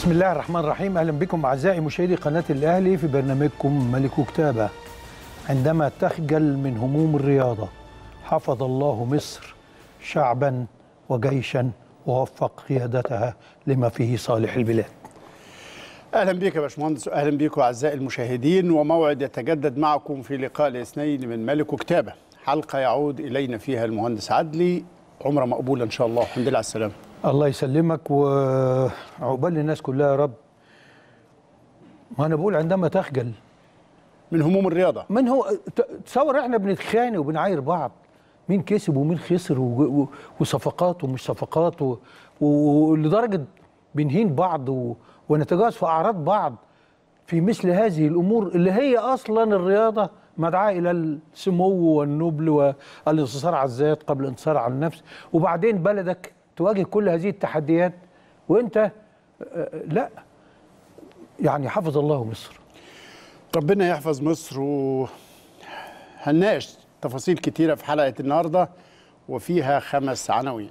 بسم الله الرحمن الرحيم اهلا بكم اعزائي مشاهدي قناه الاهلي في برنامجكم ملك كتابه عندما تخجل من هموم الرياضه حفظ الله مصر شعبا وجيشا ووفق قيادتها لما فيه صالح البلاد اهلا بك يا باشمهندس واهلا بكم اعزائي المشاهدين وموعد يتجدد معكم في لقاء الاثنين من ملك كتابه حلقه يعود الينا فيها المهندس عدلي عمره مقبوله ان شاء الله الحمد لله على السلامه الله يسلمك وعقبال الناس كلها يا رب ما انا بقول عندما تخجل من هموم الرياضه من هو تصور احنا بنتخانق وبنعاير بعض مين كسب ومين خسر و... و... وصفقات ومش صفقات و... ولدرجه بنهين بعض و... ونتجاوز في اعراض بعض في مثل هذه الامور اللي هي اصلا الرياضه مدعاة الى السمو والنبل والانتصار على الذات قبل الانتصار على النفس وبعدين بلدك تواجه كل هذه التحديات وانت آه، آه، لا يعني حفظ الله مصر ربنا يحفظ مصر وهنناقش تفاصيل كتيره في حلقه النهارده وفيها خمس عناوين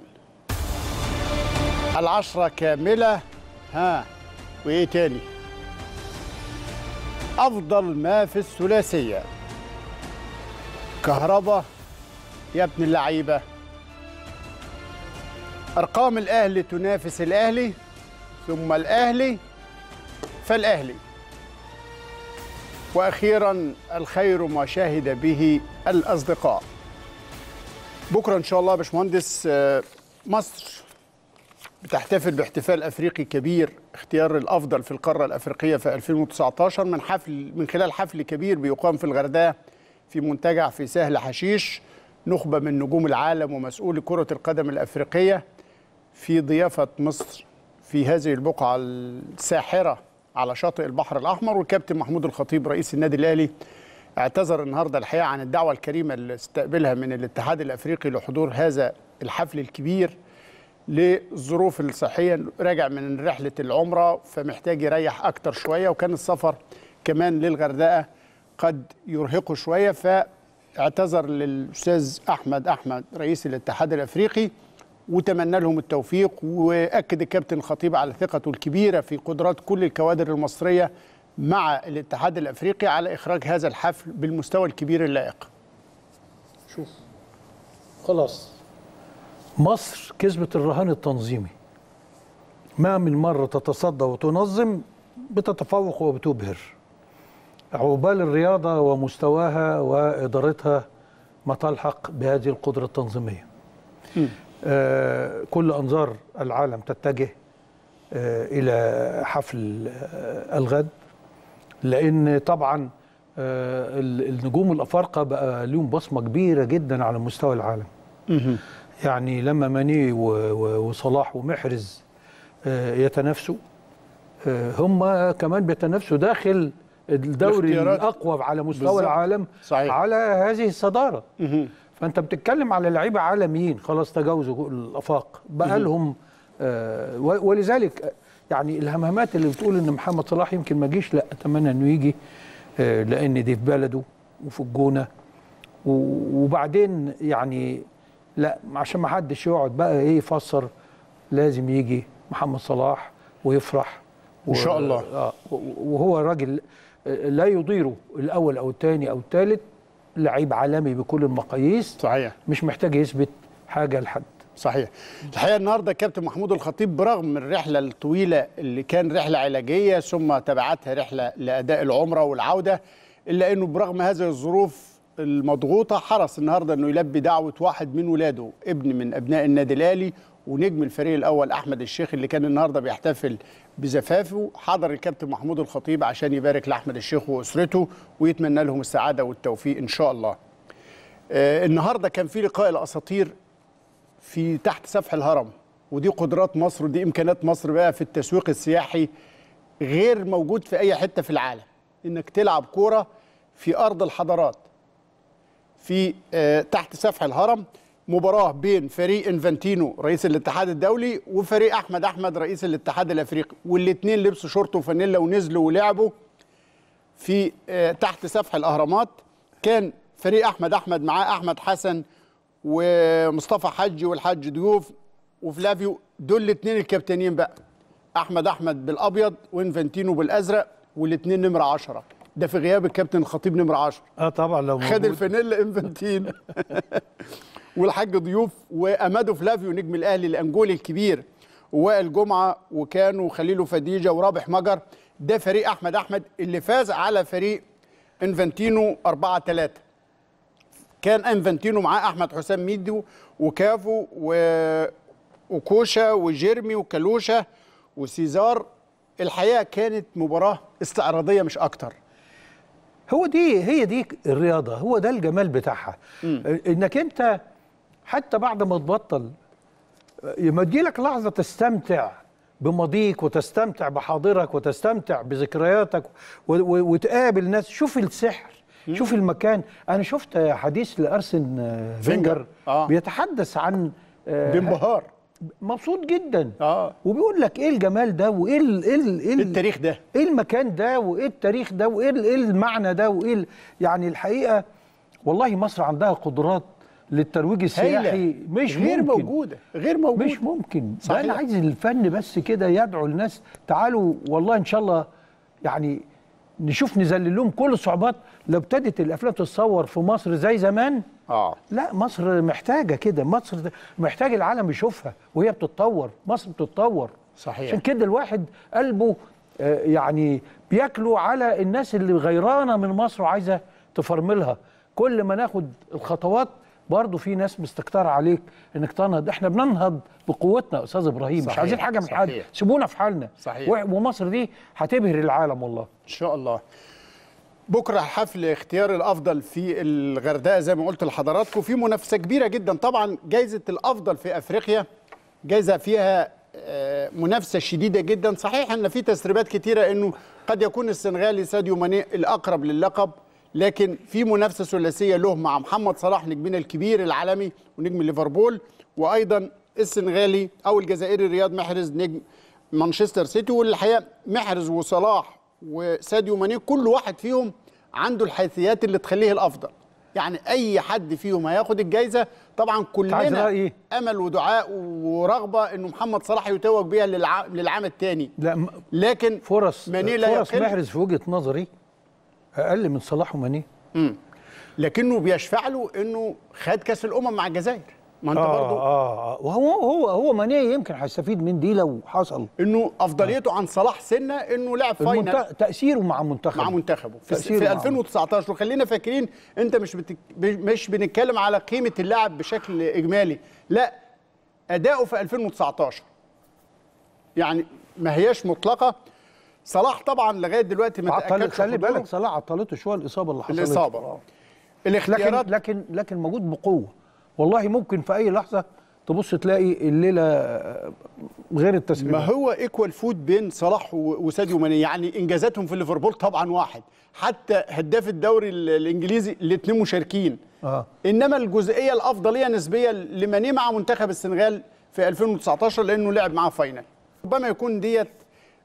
العشرة كاملة ها وإيه تاني أفضل ما في الثلاثية كهربا يا ابن اللعيبه ارقام الاهلي تنافس الاهلي ثم الاهلي فالاهلي واخيرا الخير ما شاهد به الاصدقاء بكره ان شاء الله يا باشمهندس آه، مصر بتحتفل باحتفال افريقي كبير اختيار الافضل في القاره الافريقيه في 2019 من حفل من خلال حفل كبير بيقام في الغردقه في منتجع في سهل حشيش نخبة من نجوم العالم ومسؤول كرة القدم الأفريقية في ضيافة مصر في هذه البقعة الساحرة على شاطئ البحر الأحمر والكابتن محمود الخطيب رئيس النادي الأهلي اعتذر النهاردة الحقيقة عن الدعوة الكريمة اللي استقبلها من الاتحاد الأفريقي لحضور هذا الحفل الكبير لظروف الصحية راجع من رحلة العمرة فمحتاج يريح أكتر شوية وكان السفر كمان للغردقة قد يرهقه شويه فاعتذر للاستاذ احمد احمد رئيس الاتحاد الافريقي وتمنى لهم التوفيق واكد الكابتن الخطيب على ثقته الكبيره في قدرات كل الكوادر المصريه مع الاتحاد الافريقي على اخراج هذا الحفل بالمستوى الكبير اللائق. شوف خلاص مصر كسبت الرهان التنظيمي ما من مره تتصدى وتنظم بتتفوق وبتبهر عقبال الرياضة ومستواها وإدارتها ما تلحق بهذه القدرة التنظيمية آه كل أنظار العالم تتجه آه إلى حفل آه الغد لأن طبعا آه، النجوم الأفارقة بقى لهم بصمة كبيرة جدا على مستوى العالم يعني لما ماني وصلاح ومحرز آه، يتنافسوا آه، هم كمان بيتنافسوا داخل الدوري الاقوى على مستوى بالزبط. العالم صحيح. على هذه الصداره مه. فانت بتتكلم على لعيبه عالميين خلاص تجاوزوا الافاق بقى لهم آه ولذلك يعني الهمهمات اللي بتقول ان محمد صلاح يمكن ما جيش لا اتمنى انه يجي آه لان دي في بلده وفي الجونه وبعدين يعني لا عشان ما حدش يقعد بقى ايه يفسر لازم يجي محمد صلاح ويفرح ان شاء الله آه، وهو راجل لا يضيره الاول او الثاني او الثالث لعيب عالمي بكل المقاييس صحيح مش محتاج يثبت حاجه لحد صحيح الحقيقه النهارده الكابتن محمود الخطيب برغم الرحله الطويله اللي كان رحله علاجيه ثم تبعتها رحله لاداء العمره والعوده الا انه برغم هذه الظروف المضغوطه حرص النهارده انه يلبي دعوه واحد من ولاده ابن من ابناء النادي الاهلي ونجم الفريق الاول احمد الشيخ اللي كان النهارده بيحتفل بزفافه حضر الكابتن محمود الخطيب عشان يبارك لاحمد الشيخ واسرته ويتمنى لهم السعاده والتوفيق ان شاء الله. آه، النهارده كان في لقاء الاساطير في تحت سفح الهرم ودي قدرات مصر ودي امكانات مصر بقى في التسويق السياحي غير موجود في اي حته في العالم انك تلعب كوره في ارض الحضارات في آه، تحت سفح الهرم مباراه بين فريق انفانتينو رئيس الاتحاد الدولي وفريق احمد احمد رئيس الاتحاد الافريقي والاثنين لبسوا شورت وفانيلا ونزلوا ولعبوا في آه، تحت سفح الاهرامات كان فريق احمد احمد معاه احمد حسن ومصطفى حجي والحاج ضيوف وفلافيو دول الاثنين الكابتنين بقى احمد احمد بالابيض وانفانتينو بالازرق والاثنين نمره 10 ده في غياب الكابتن الخطيب نمره 10 اه طبعا لو خد الفانيلا انفانتينو والحاج ضيوف وامادو فلافيو نجم الاهلي الانجولي الكبير وائل جمعه وكانوا خليل فديجه ورابح مجر ده فريق احمد احمد اللي فاز على فريق انفانتينو 4 3 كان انفانتينو معاه احمد حسام ميدو وكافو و... وكوشا وجيرمي وكالوشا وسيزار الحقيقه كانت مباراه استعراضيه مش اكتر هو دي هي دي الرياضه هو ده الجمال بتاعها م. انك انت حتى بعد ما تبطل ما تجيلك لحظه تستمتع بماضيك وتستمتع بحاضرك وتستمتع بذكرياتك وتقابل ناس شوف السحر شوف المكان انا شفت حديث لارسن فينجر آه. بيتحدث عن آه بانبهار مبسوط جدا اه وبيقول لك ايه الجمال ده وايه الـ إيه الـ إيه الـ إيه التاريخ ده ايه المكان ده وايه التاريخ ده وايه المعنى ده وايه يعني الحقيقه والله مصر عندها قدرات للترويج السياحي هيلة. مش غير ممكن. موجوده غير موجوده مش ممكن صحيح. انا عايز الفن بس كده يدعو الناس تعالوا والله ان شاء الله يعني نشوف نذلل لهم كل الصعوبات لو ابتدت الافلام تتصور في مصر زي زمان اه لا مصر محتاجه كده مصر محتاج العالم يشوفها وهي بتتطور مصر بتتطور صحيح عشان كده الواحد قلبه آه، يعني بياكلوا على الناس اللي غيرانه من مصر وعايزه تفرملها كل ما ناخد الخطوات برضه في ناس مستكتر عليك انك تنهض احنا بننهض بقوتنا يا استاذ ابراهيم صحيح. مش عايزين حاجه من حد سيبونا في حالنا صحيح. ومصر دي هتبهر العالم والله ان شاء الله بكره حفل اختيار الافضل في الغردقه زي ما قلت لحضراتكم في منافسه كبيره جدا طبعا جائزه الافضل في افريقيا جائزه فيها آه، منافسه شديده جدا صحيح ان في تسريبات كثيره انه قد يكون السنغالي ساديو ماني الاقرب لللقب لكن في منافسه ثلاثيه له مع محمد صلاح نجمنا الكبير العالمي ونجم ليفربول وايضا السنغالي او الجزائري رياض محرز نجم مانشستر سيتي والحقيقه محرز وصلاح وساديو ماني كل واحد فيهم عنده الحيثيات اللي تخليه الافضل يعني اي حد فيهم هياخد الجايزه طبعا كلنا امل ودعاء ورغبه انه محمد صلاح يتوج بها للعام الثاني لكن فرص ماني لا فرص محرز في وجهه نظري اقل من صلاح وماني امم لكنه بيشفع له انه خد كاس الامم مع الجزائر ما انت آه برضه آه،, اه وهو هو هو ماني يمكن هيستفيد من دي لو حصل انه افضليته آه. عن صلاح سنه انه لعب فاينل تاثيره مع منتخبه مع منتخبه في, في 2019 وخلينا فاكرين انت مش بت... مش بنتكلم على قيمه اللاعب بشكل اجمالي لا اداؤه في 2019 يعني ما هياش مطلقه صلاح طبعا لغايه دلوقتي ما تاكدش خلي بالك صلاح عطلته شويه الاصابه اللي حصلت الاصابه اه الاختيارات لكن لكن لكن موجود بقوه والله ممكن في اي لحظه تبص تلاقي الليله آه، غير التسليم ما هو ايكوال فود بين صلاح وساديو ماني يعني انجازاتهم في ليفربول طبعا واحد حتى هداف الدوري الانجليزي الاثنين مشاركين آه. انما الجزئيه الافضليه نسبيه لماني مع منتخب السنغال في 2019 لانه لعب معاه فاينل ربما يكون ديت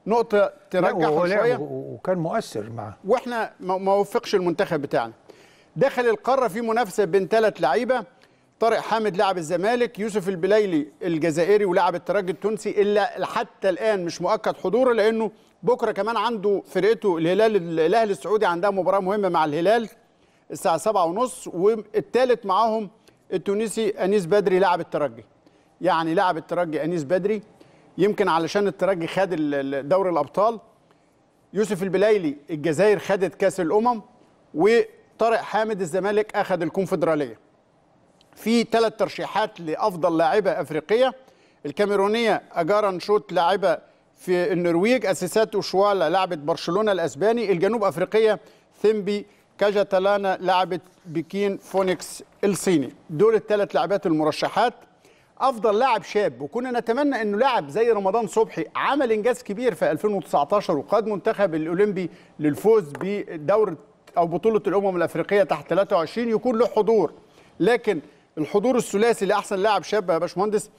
نقطه ترجح شويه وكان مؤثر معاه واحنا ما وفقش المنتخب بتاعنا دخل القاره في منافسه بين ثلاث لعيبه طارق حامد لاعب الزمالك يوسف البليلي الجزائري ولاعب الترجي التونسي الا حتى الان مش مؤكد حضوره لانه بكره كمان عنده فرقته الهلال الاهلي السعودي عندها مباراه مهمه مع الهلال الساعه 7:30 والثالث معاهم التونسي انيس بدري لاعب الترجي يعني لاعب الترجي انيس بدري يمكن علشان الترجي خد دوري الابطال يوسف البلايلي الجزائر خدت كاس الامم وطارق حامد الزمالك اخذ الكونفدراليه في ثلاث ترشيحات لافضل لاعبه افريقيه الكاميرونيه اجارا شوت لاعبه في النرويج اسيسات وشوالا لعبت برشلونه الاسباني الجنوب افريقيه ثيمبي كاجاتالانا لعبت بكين فونيكس الصيني دول الثلاث لاعبات المرشحات افضل لاعب شاب وكنا نتمنى انه لاعب زي رمضان صبحي عمل انجاز كبير في 2019 وقاد منتخب الاولمبي للفوز بدوره او بطوله الامم الافريقيه تحت 23 يكون له حضور لكن الحضور الثلاثي لاحسن لاعب شاب يا باشمهندس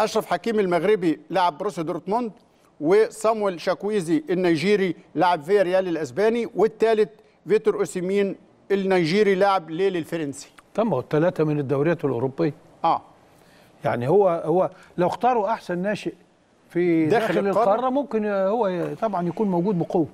اشرف حكيم المغربي لاعب بروسيا دورتموند وصامويل شاكويزي النيجيري لاعب فيا ريال الاسباني والثالث فيتور اوسيمين النيجيري لاعب ليل الفرنسي تم الثلاثه من الدوريات الاوروبيه يعني هو هو لو اختاروا احسن ناشئ في داخل, داخل القارة, القارة ممكن هو طبعا يكون موجود بقوه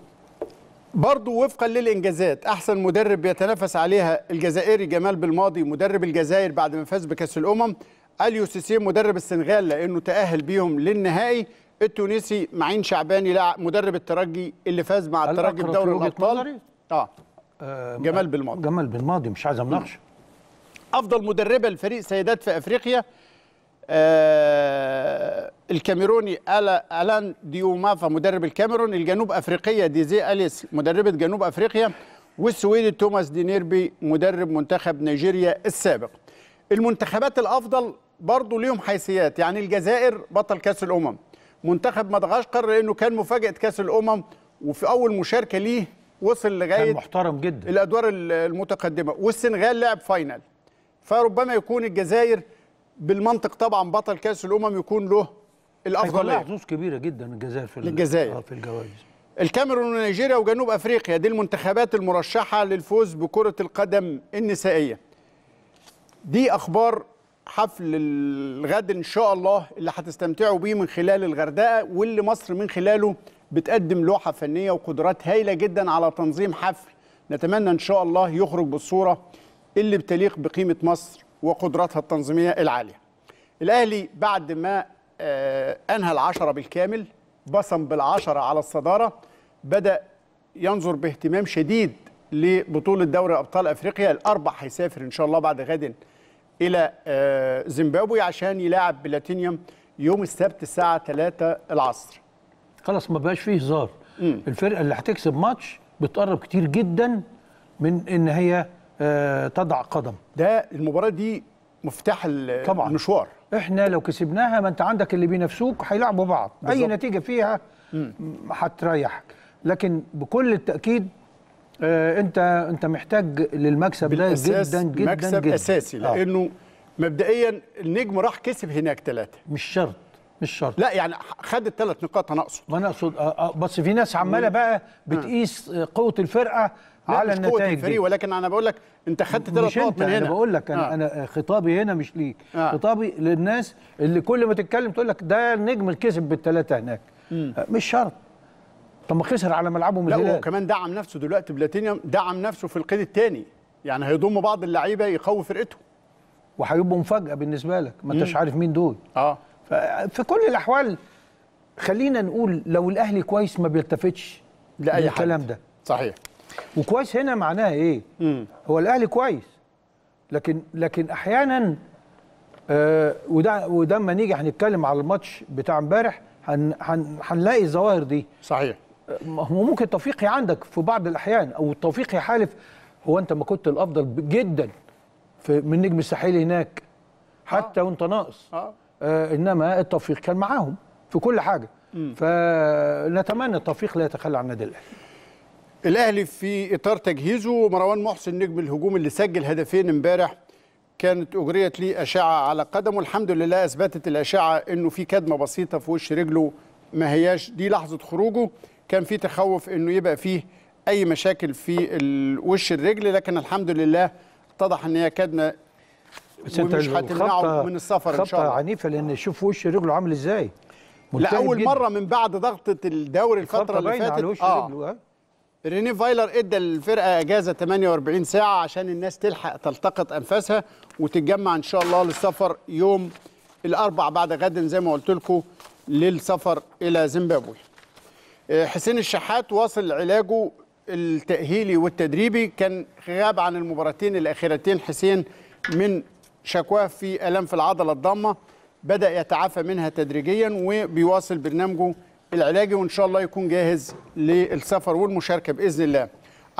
برضه وفقا للانجازات احسن مدرب بيتنافس عليها الجزائري جمال بالماضي مدرب الجزائر بعد ما فاز بكاس الامم اليو سيسي مدرب السنغال لانه تاهل بيهم للنهائي التونسي معين شعباني لاعب مدرب الترجي اللي فاز مع الترجي بدوري الابطال آه. اه جمال بالماضي جمال بالماضي مش عايز اناقشه افضل مدربه لفريق سيدات في افريقيا آه، الكاميروني الان ديومافا مدرب الكاميرون الجنوب افريقيه ديزي اليس مدربه جنوب افريقيا والسويدي توماس دينيربي مدرب منتخب نيجيريا السابق المنتخبات الافضل برضه ليهم حيثيات يعني الجزائر بطل كاس الامم منتخب مدغشقر لانه كان مفاجاه كاس الامم وفي اول مشاركه ليه وصل لغايه كان محترم جدا الادوار المتقدمه والسنغال لعب فاينل فربما يكون الجزائر بالمنطق طبعا بطل كاس الامم يكون له الافضليه حظوظ كبيره جدا الجزائر في الجزائر آه، في الجوائز الكاميرون ونيجيريا وجنوب افريقيا دي المنتخبات المرشحه للفوز بكره القدم النسائيه دي اخبار حفل الغد ان شاء الله اللي هتستمتعوا بيه من خلال الغردقه واللي مصر من خلاله بتقدم لوحه فنيه وقدرات هايله جدا على تنظيم حفل نتمنى ان شاء الله يخرج بالصوره اللي بتليق بقيمه مصر وقدراتها التنظيميه العاليه. الاهلي بعد ما آه، انهى العشره بالكامل بصم بالعشره على الصداره بدا ينظر باهتمام شديد لبطوله دوري ابطال افريقيا الاربع هيسافر ان شاء الله بعد غد الى آه، زيمبابوي عشان يلاعب بلاتينيوم يوم السبت الساعه 3 العصر. خلاص ما بقاش فيه هزار الفرقه اللي هتكسب ماتش بتقرب كتير جدا من ان هي آه، تضع قدم ده المباراه دي مفتاح طبعا المشوار احنا لو كسبناها ما انت عندك اللي بينافسوك هيلعبوا بعض بالزبط. اي نتيجه فيها هتريحك لكن بكل التاكيد آه انت انت محتاج للمكسب ده جدا جدا مكسب جداً. اساسي آه. لانه آه. مبدئيا النجم راح كسب هناك ثلاثه مش شرط مش شرط لا يعني خد الثلاث نقاط انا اقصد ما انا اقصد آه, آه، بس في ناس عماله بقى بتقيس قوه الفرقه على النتائج الفريق ولكن انا بقول لك انت خدت ثلاث نقط من هنا انا بقول لك انا آه. انا خطابي هنا مش ليك آه. خطابي للناس اللي كل ما تتكلم تقول لك ده النجم الكسب بالثلاثه هناك مم. آه، مش شرط طب ما خسر على ملعبه من الهلال لا وكمان دعم نفسه دلوقتي بلاتينيوم دعم نفسه في القيد الثاني يعني هيضم بعض اللعيبه يقوي فرقته وهيبقوا مفاجاه بالنسبه لك ما انتش عارف مين دول اه في كل الاحوال خلينا نقول لو الاهلي كويس ما بيلتفتش لاي حد الكلام ده صحيح وكويس هنا معناها ايه؟ مم. هو الاهلي كويس لكن لكن احيانا آه وده وده ما نيجي هنتكلم على الماتش بتاع امبارح هنلاقي الظواهر دي صحيح هو آه، ممكن توفيقي عندك في بعض الاحيان او توفيقي حالف هو انت ما كنت الافضل جدا في من نجم الساحلي هناك آه. حتى آه. وانت ناقص آه. آه انما التوفيق كان معاهم في كل حاجه فنتمنى التوفيق لا يتخلى عن النادي الاهلي الاهلي في اطار تجهيزه مروان محسن نجم الهجوم اللي سجل هدفين امبارح كانت اجريت ليه اشعه على قدمه الحمد لله اثبتت الاشعه انه في كدمه بسيطه في وش رجله ما هياش دي لحظه خروجه كان في تخوف انه يبقى فيه اي مشاكل في وش الرجل لكن الحمد لله اتضح ان هي كدمه مش هتمنعه من السفر ان شاء الله عنيفه لان شوف وش رجله عامل ازاي لا اول جداً. مره من بعد ضغطه الدوري الفتره اللي فاتت اه ريني فايلر ادى الفرقه اجازه 48 ساعه عشان الناس تلحق تلتقط انفاسها وتتجمع ان شاء الله للسفر يوم الاربع بعد غد زي ما قلت لكم للسفر الى زيمبابوي. آه، حسين الشحات واصل علاجه التاهيلي والتدريبي كان غاب عن المباراتين الاخيرتين حسين من شكواه في الام في العضله الضامه بدا يتعافى منها تدريجيا وبيواصل برنامجه العلاجي وان شاء الله يكون جاهز للسفر والمشاركه باذن الله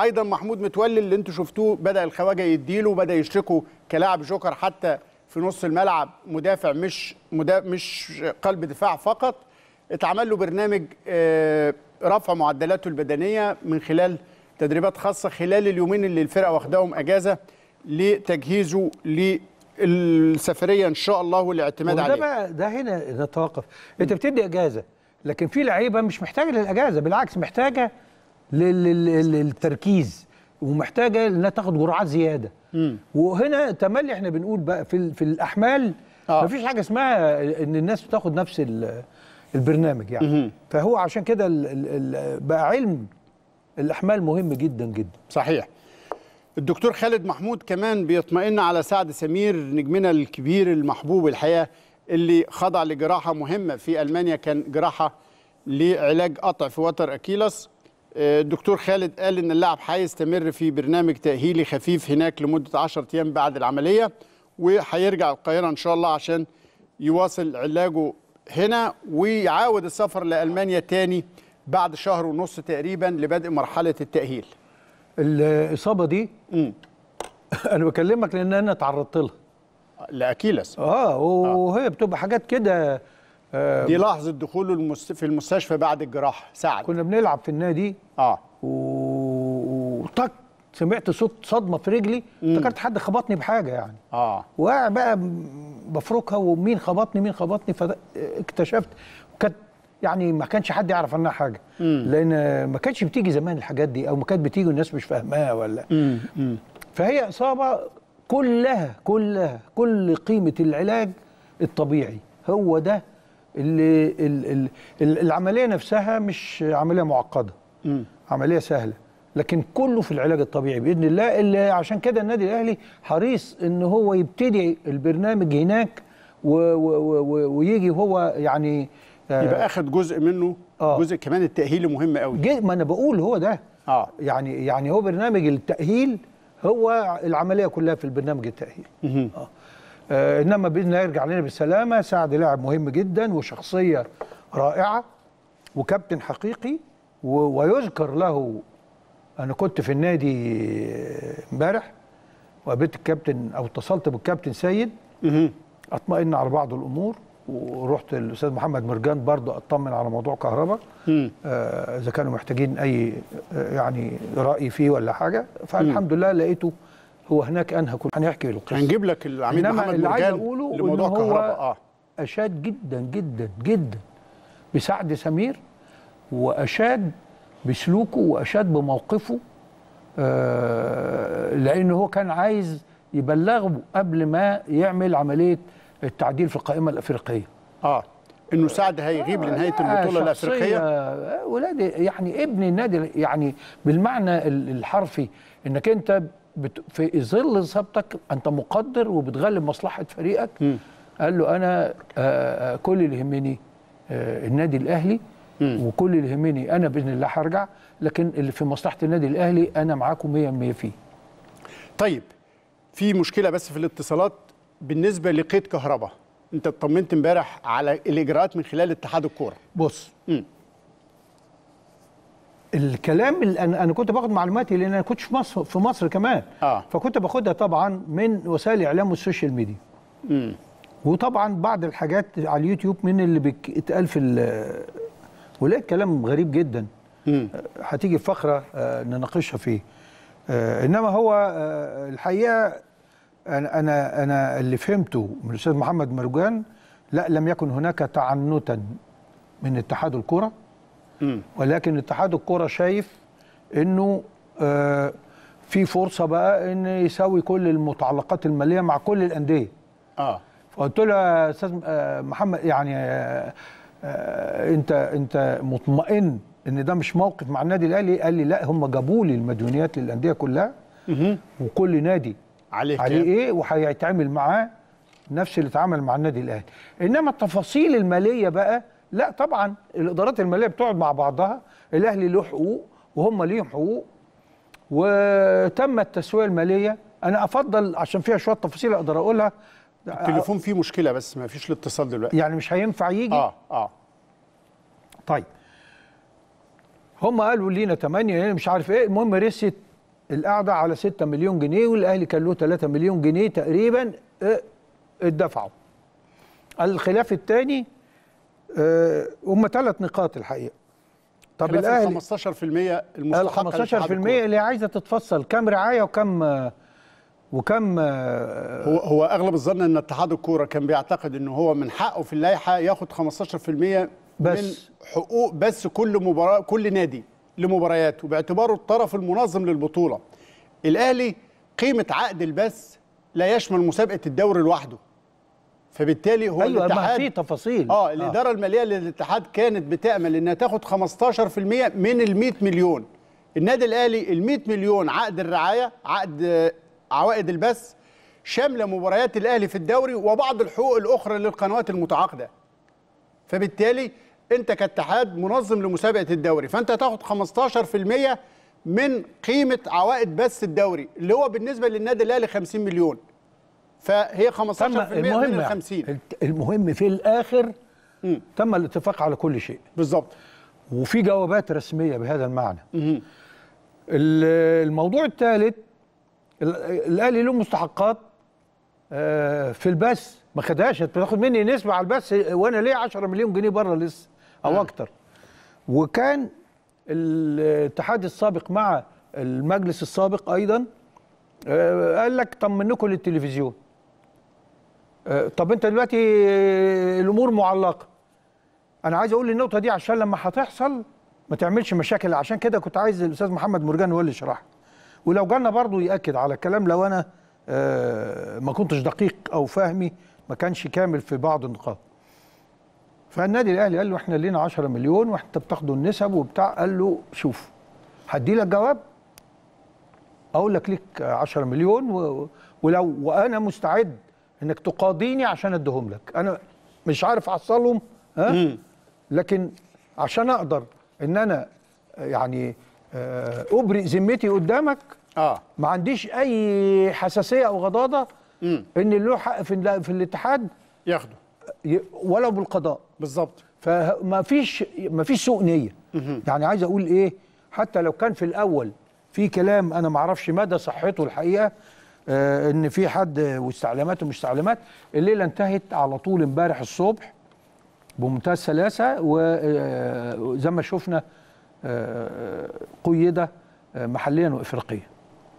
ايضا محمود متولي اللي انتم شفتوه بدا الخواجه يديله بدا يشركه كلاعب جوكر حتى في نص الملعب مدافع مش مدافع مش قلب دفاع فقط اتعمل له برنامج آه، رفع معدلاته البدنيه من خلال تدريبات خاصه خلال اليومين اللي الفرقه واخداهم اجازه لتجهيزه للسفريه ان شاء الله والاعتماد عليه ده بقى ده هنا نتوقف انت بتدي اجازه لكن في لعيبه مش محتاجه للاجازه بالعكس محتاجه للتركيز ومحتاجه انها تاخد جرعات زياده وهنا تملي احنا بنقول بقى في في الاحمال آه. مفيش حاجه اسمها ان الناس بتاخد نفس البرنامج يعني فهو عشان كده بقى علم الاحمال مهم جدا جدا صحيح الدكتور خالد محمود كمان بيطمئن على سعد سمير نجمنا الكبير المحبوب الحقيقه اللي خضع لجراحه مهمه في المانيا كان جراحه لعلاج قطع في وتر اكيلس الدكتور آه، خالد قال ان اللاعب هيستمر في برنامج تاهيلي خفيف هناك لمده 10 ايام بعد العمليه وهيرجع القاهره ان شاء الله عشان يواصل علاجه هنا ويعاود السفر لالمانيا تاني بعد شهر ونص تقريبا لبدء مرحله التاهيل الاصابه دي م. انا بكلمك لان انا تعرضت لها لاكيلس اه وهي آه. بتبقى حاجات كده آه دي لحظه دخوله المست... في المستشفى بعد الجراحه ساعد كنا بنلعب في النادي اه وطق سمعت صوت صدمه في رجلي افتكرت حد خبطني بحاجه يعني اه وقع بقى بفركها ومين خبطني مين خبطني فاكتشفت كانت يعني ما كانش حد يعرف عنها حاجه مم. لان ما كانتش بتيجي زمان الحاجات دي او ما كانت بتيجي والناس مش فاهماها ولا مم. مم. فهي اصابه كلها كلها كل قيمه العلاج الطبيعي هو ده اللي ال ال العمليه نفسها مش عمليه معقده م. عمليه سهله لكن كله في العلاج الطبيعي باذن الله اللي عشان كده النادي الاهلي حريص ان هو يبتدي البرنامج هناك و و و ويجي هو يعني آه يبقى اخذ جزء منه آه جزء كمان التاهيل مهم قوي ما انا بقول هو ده آه يعني يعني هو برنامج التاهيل هو العمليه كلها في البرنامج التاهيل آه. آه انما باذن الله يرجع لنا بالسلامه سعد لاعب مهم جدا وشخصيه رائعه وكابتن حقيقي ويذكر له انا كنت في النادي امبارح وقابلت الكابتن او اتصلت بالكابتن سيد اطمئن على بعض الامور ورحت الاستاذ محمد مرجان برضه اطمن على موضوع كهرباء آه، اذا آه كانوا محتاجين اي آه، يعني راي فيه ولا حاجه فالحمد لله لقيته هو هناك انهى كل هنحكي له هنجيب لك العميد محمد اللي عايز اقوله لموضوع هو كهرباء اه اشاد جدا جدا جدا بسعد سمير واشاد بسلوكه واشاد بموقفه آه لان هو كان عايز يبلغه قبل ما يعمل عمليه التعديل في القائمه الافريقيه اه انه سعد هيغيب آه لنهايه البطوله الافريقيه ولادي يعني ابن النادي يعني بالمعنى الحرفي انك انت في ظل اصابتك انت مقدر وبتغلب مصلحه فريقك م. قال له انا آه،, آه كل اللي يهمني آه النادي الاهلي م. وكل اللي يهمني انا باذن الله هرجع لكن اللي في مصلحه النادي الاهلي انا معاكم 100% فيه طيب في مشكله بس في الاتصالات بالنسبه لقيد كهرباء انت اطمنت امبارح على الاجراءات من خلال اتحاد الكوره بص م. الكلام اللي انا انا كنت باخد معلوماتي لان انا كنت في مصر في مصر كمان آه. فكنت باخدها طبعا من وسائل الاعلام والسوشيال ميديا م. وطبعا بعض الحاجات على اليوتيوب من اللي بيتقال في ولقيت كلام غريب جدا م. آه، هتيجي فقره آه، نناقشها فيه آه، انما هو الحقيقه انا انا انا اللي فهمته من الاستاذ محمد مرجان لا لم يكن هناك تعنتا من اتحاد الكره ولكن اتحاد الكره شايف انه آه في فرصه بقى ان يساوي كل المتعلقات الماليه مع كل الانديه اه فقلت له يا استاذ آه، محمد يعني آه آه انت انت مطمئن ان ده مش موقف مع النادي الاهلي قال لي لا هم جابوا لي المديونيات للانديه كلها وكل نادي عليه, عليه ايه وهيتعامل معاه نفس اللي اتعامل مع النادي الاهلي انما التفاصيل الماليه بقى لا طبعا الادارات الماليه بتقعد مع بعضها الاهلي له حقوق وهم ليهم حقوق وتم التسويه الماليه انا افضل عشان فيها شويه تفاصيل اقدر اقولها التليفون فيه مشكله بس ما فيش الاتصال دلوقتي يعني مش هينفع يجي اه اه طيب هم قالوا لينا 8 يعني مش عارف ايه المهم ريست القعده على 6 مليون جنيه والاهلي كان له 3 مليون جنيه تقريبا آه، اتدفعوا الخلاف الثاني آه، هم ثلاث نقاط الحقيقه طب الاهلي 15% المستحق 15% اللي عايزه تتفصل كام رعايه وكم آه، وكم هو هو اغلب الظن ان اتحاد الكوره كان بيعتقد ان هو من حقه في اللائحه ياخد 15% بس من حقوق بس كل مباراه كل نادي لمباريات وباعتباره الطرف المنظم للبطولة الأهلي قيمة عقد البث لا يشمل مسابقة الدوري لوحده فبالتالي هو أيوة الاتحاد في تفاصيل اه, آه. الإدارة آه. المالية للاتحاد كانت بتأمل إنها تاخد 15% من ال 100 مليون النادي الأهلي ال 100 مليون عقد الرعاية عقد آه، عوائد البث شاملة مباريات الأهلي في الدوري وبعض الحقوق الأخرى للقنوات المتعاقدة فبالتالي انت كاتحاد منظم لمسابقه الدوري فانت هتاخد 15% من قيمه عوائد بث الدوري اللي هو بالنسبه للنادي الاهلي 50 مليون فهي 15% المهم من ال 50 المهم في الاخر م. تم الاتفاق على كل شيء بالظبط وفي جوابات رسميه بهذا المعنى م. الموضوع الثالث الاهلي له مستحقات آه، في البث ما خدهاش انت بتاخد مني نسبه على البث وانا ليه 10 مليون جنيه بره لسه او نعم. اكتر وكان الاتحاد السابق مع المجلس السابق ايضا آه، قال لك طمنكم للتلفزيون آه، طب انت دلوقتي آه، الامور معلقه انا عايز اقول النقطه دي عشان لما هتحصل ما تعملش مشاكل عشان كده كنت عايز الاستاذ محمد مرجان هو اللي شرح ولو جانا برضو ياكد على الكلام لو انا ما كنتش دقيق او فهمي ما كانش كامل في بعض النقاط فالنادي الاهلي قال له احنا لينا 10 مليون وانت بتاخدوا النسب وبتاع قال له شوف هدي لك جواب اقول لك ليك 10 مليون ولو وانا مستعد انك تقاضيني عشان اديهم لك انا مش عارف احصلهم ها لكن عشان اقدر ان انا يعني آه، ابرئ ذمتي قدامك اه ما عنديش اي حساسيه او غضاضه ان له حق في, في الاتحاد ياخده ولو بالقضاء بالظبط فما فيش ما فيش سوء نيه يعني عايز اقول ايه حتى لو كان في الاول في كلام انا ما اعرفش مدى صحته الحقيقه آه ان في حد واستعلامات ومش استعلامات الليله انتهت على طول امبارح الصبح بمنتهى السلاسه وزي آه، ما شفنا آه قيده آه، محليا وافريقيا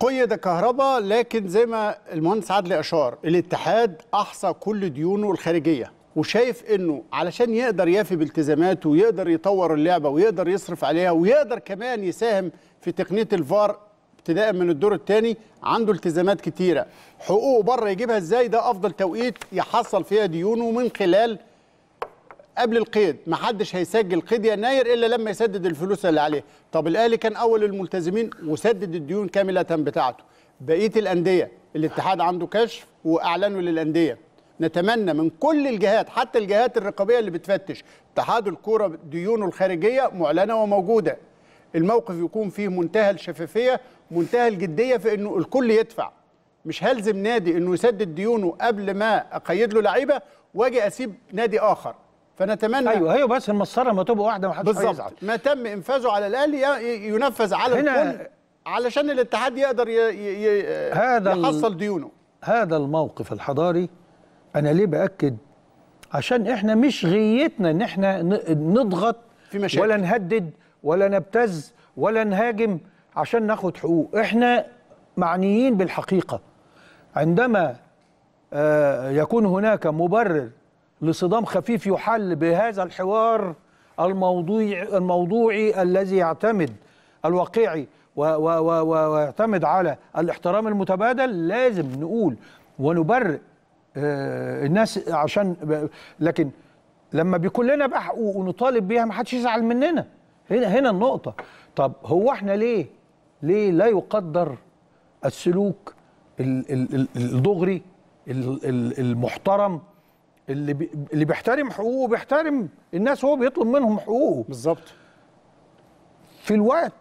قيد كهرباء لكن زي ما المهندس عدلي اشار الاتحاد احصى كل ديونه الخارجيه وشايف انه علشان يقدر يفي بالتزاماته ويقدر يطور اللعبه ويقدر يصرف عليها ويقدر كمان يساهم في تقنيه الفار ابتداء من الدور الثاني عنده التزامات كتيره حقوقه بره يجيبها ازاي ده افضل توقيت يحصل فيها ديونه من خلال قبل القيد ما حدش هيسجل قيد يناير الا لما يسدد الفلوس اللي عليه طب الاهلي كان اول الملتزمين وسدد الديون كامله بتاعته بقيه الانديه الاتحاد عنده كشف واعلنوا للانديه نتمنى من كل الجهات حتى الجهات الرقابيه اللي بتفتش اتحاد الكوره ديونه الخارجيه معلنه وموجوده الموقف يكون فيه منتهى الشفافيه منتهى الجديه في انه الكل يدفع مش هلزم نادي انه يسدد ديونه قبل ما اقيد له لعيبه واجي اسيب نادي اخر فنتمنى ايوه ايوه بس المسطره ما تبقى واحده ما حدش هيزعل ما تم انفاذه على الاهلي ينفذ على الكل علشان الاتحاد يقدر ي... ي... ي... هذا يحصل ديونه هذا الموقف الحضاري انا ليه باكد عشان احنا مش غيتنا ان احنا نضغط في مشاكل. ولا نهدد ولا نبتز ولا نهاجم عشان ناخد حقوق احنا معنيين بالحقيقه عندما آه، يكون هناك مبرر لصدام خفيف يحل بهذا الحوار الموضوعي الموضوعي الذي يعتمد الواقعي ويعتمد على الاحترام المتبادل لازم نقول ونبرر آه، الناس عشان لكن لما بيكون لنا بقى حقوق ونطالب بيها ما حدش يزعل مننا هنا هنا النقطه طب هو احنا ليه ليه لا يقدر السلوك الدغري المحترم اللي اللي بيحترم حقوقه بيحترم الناس وهو بيطلب منهم حقوقه بالظبط في الوقت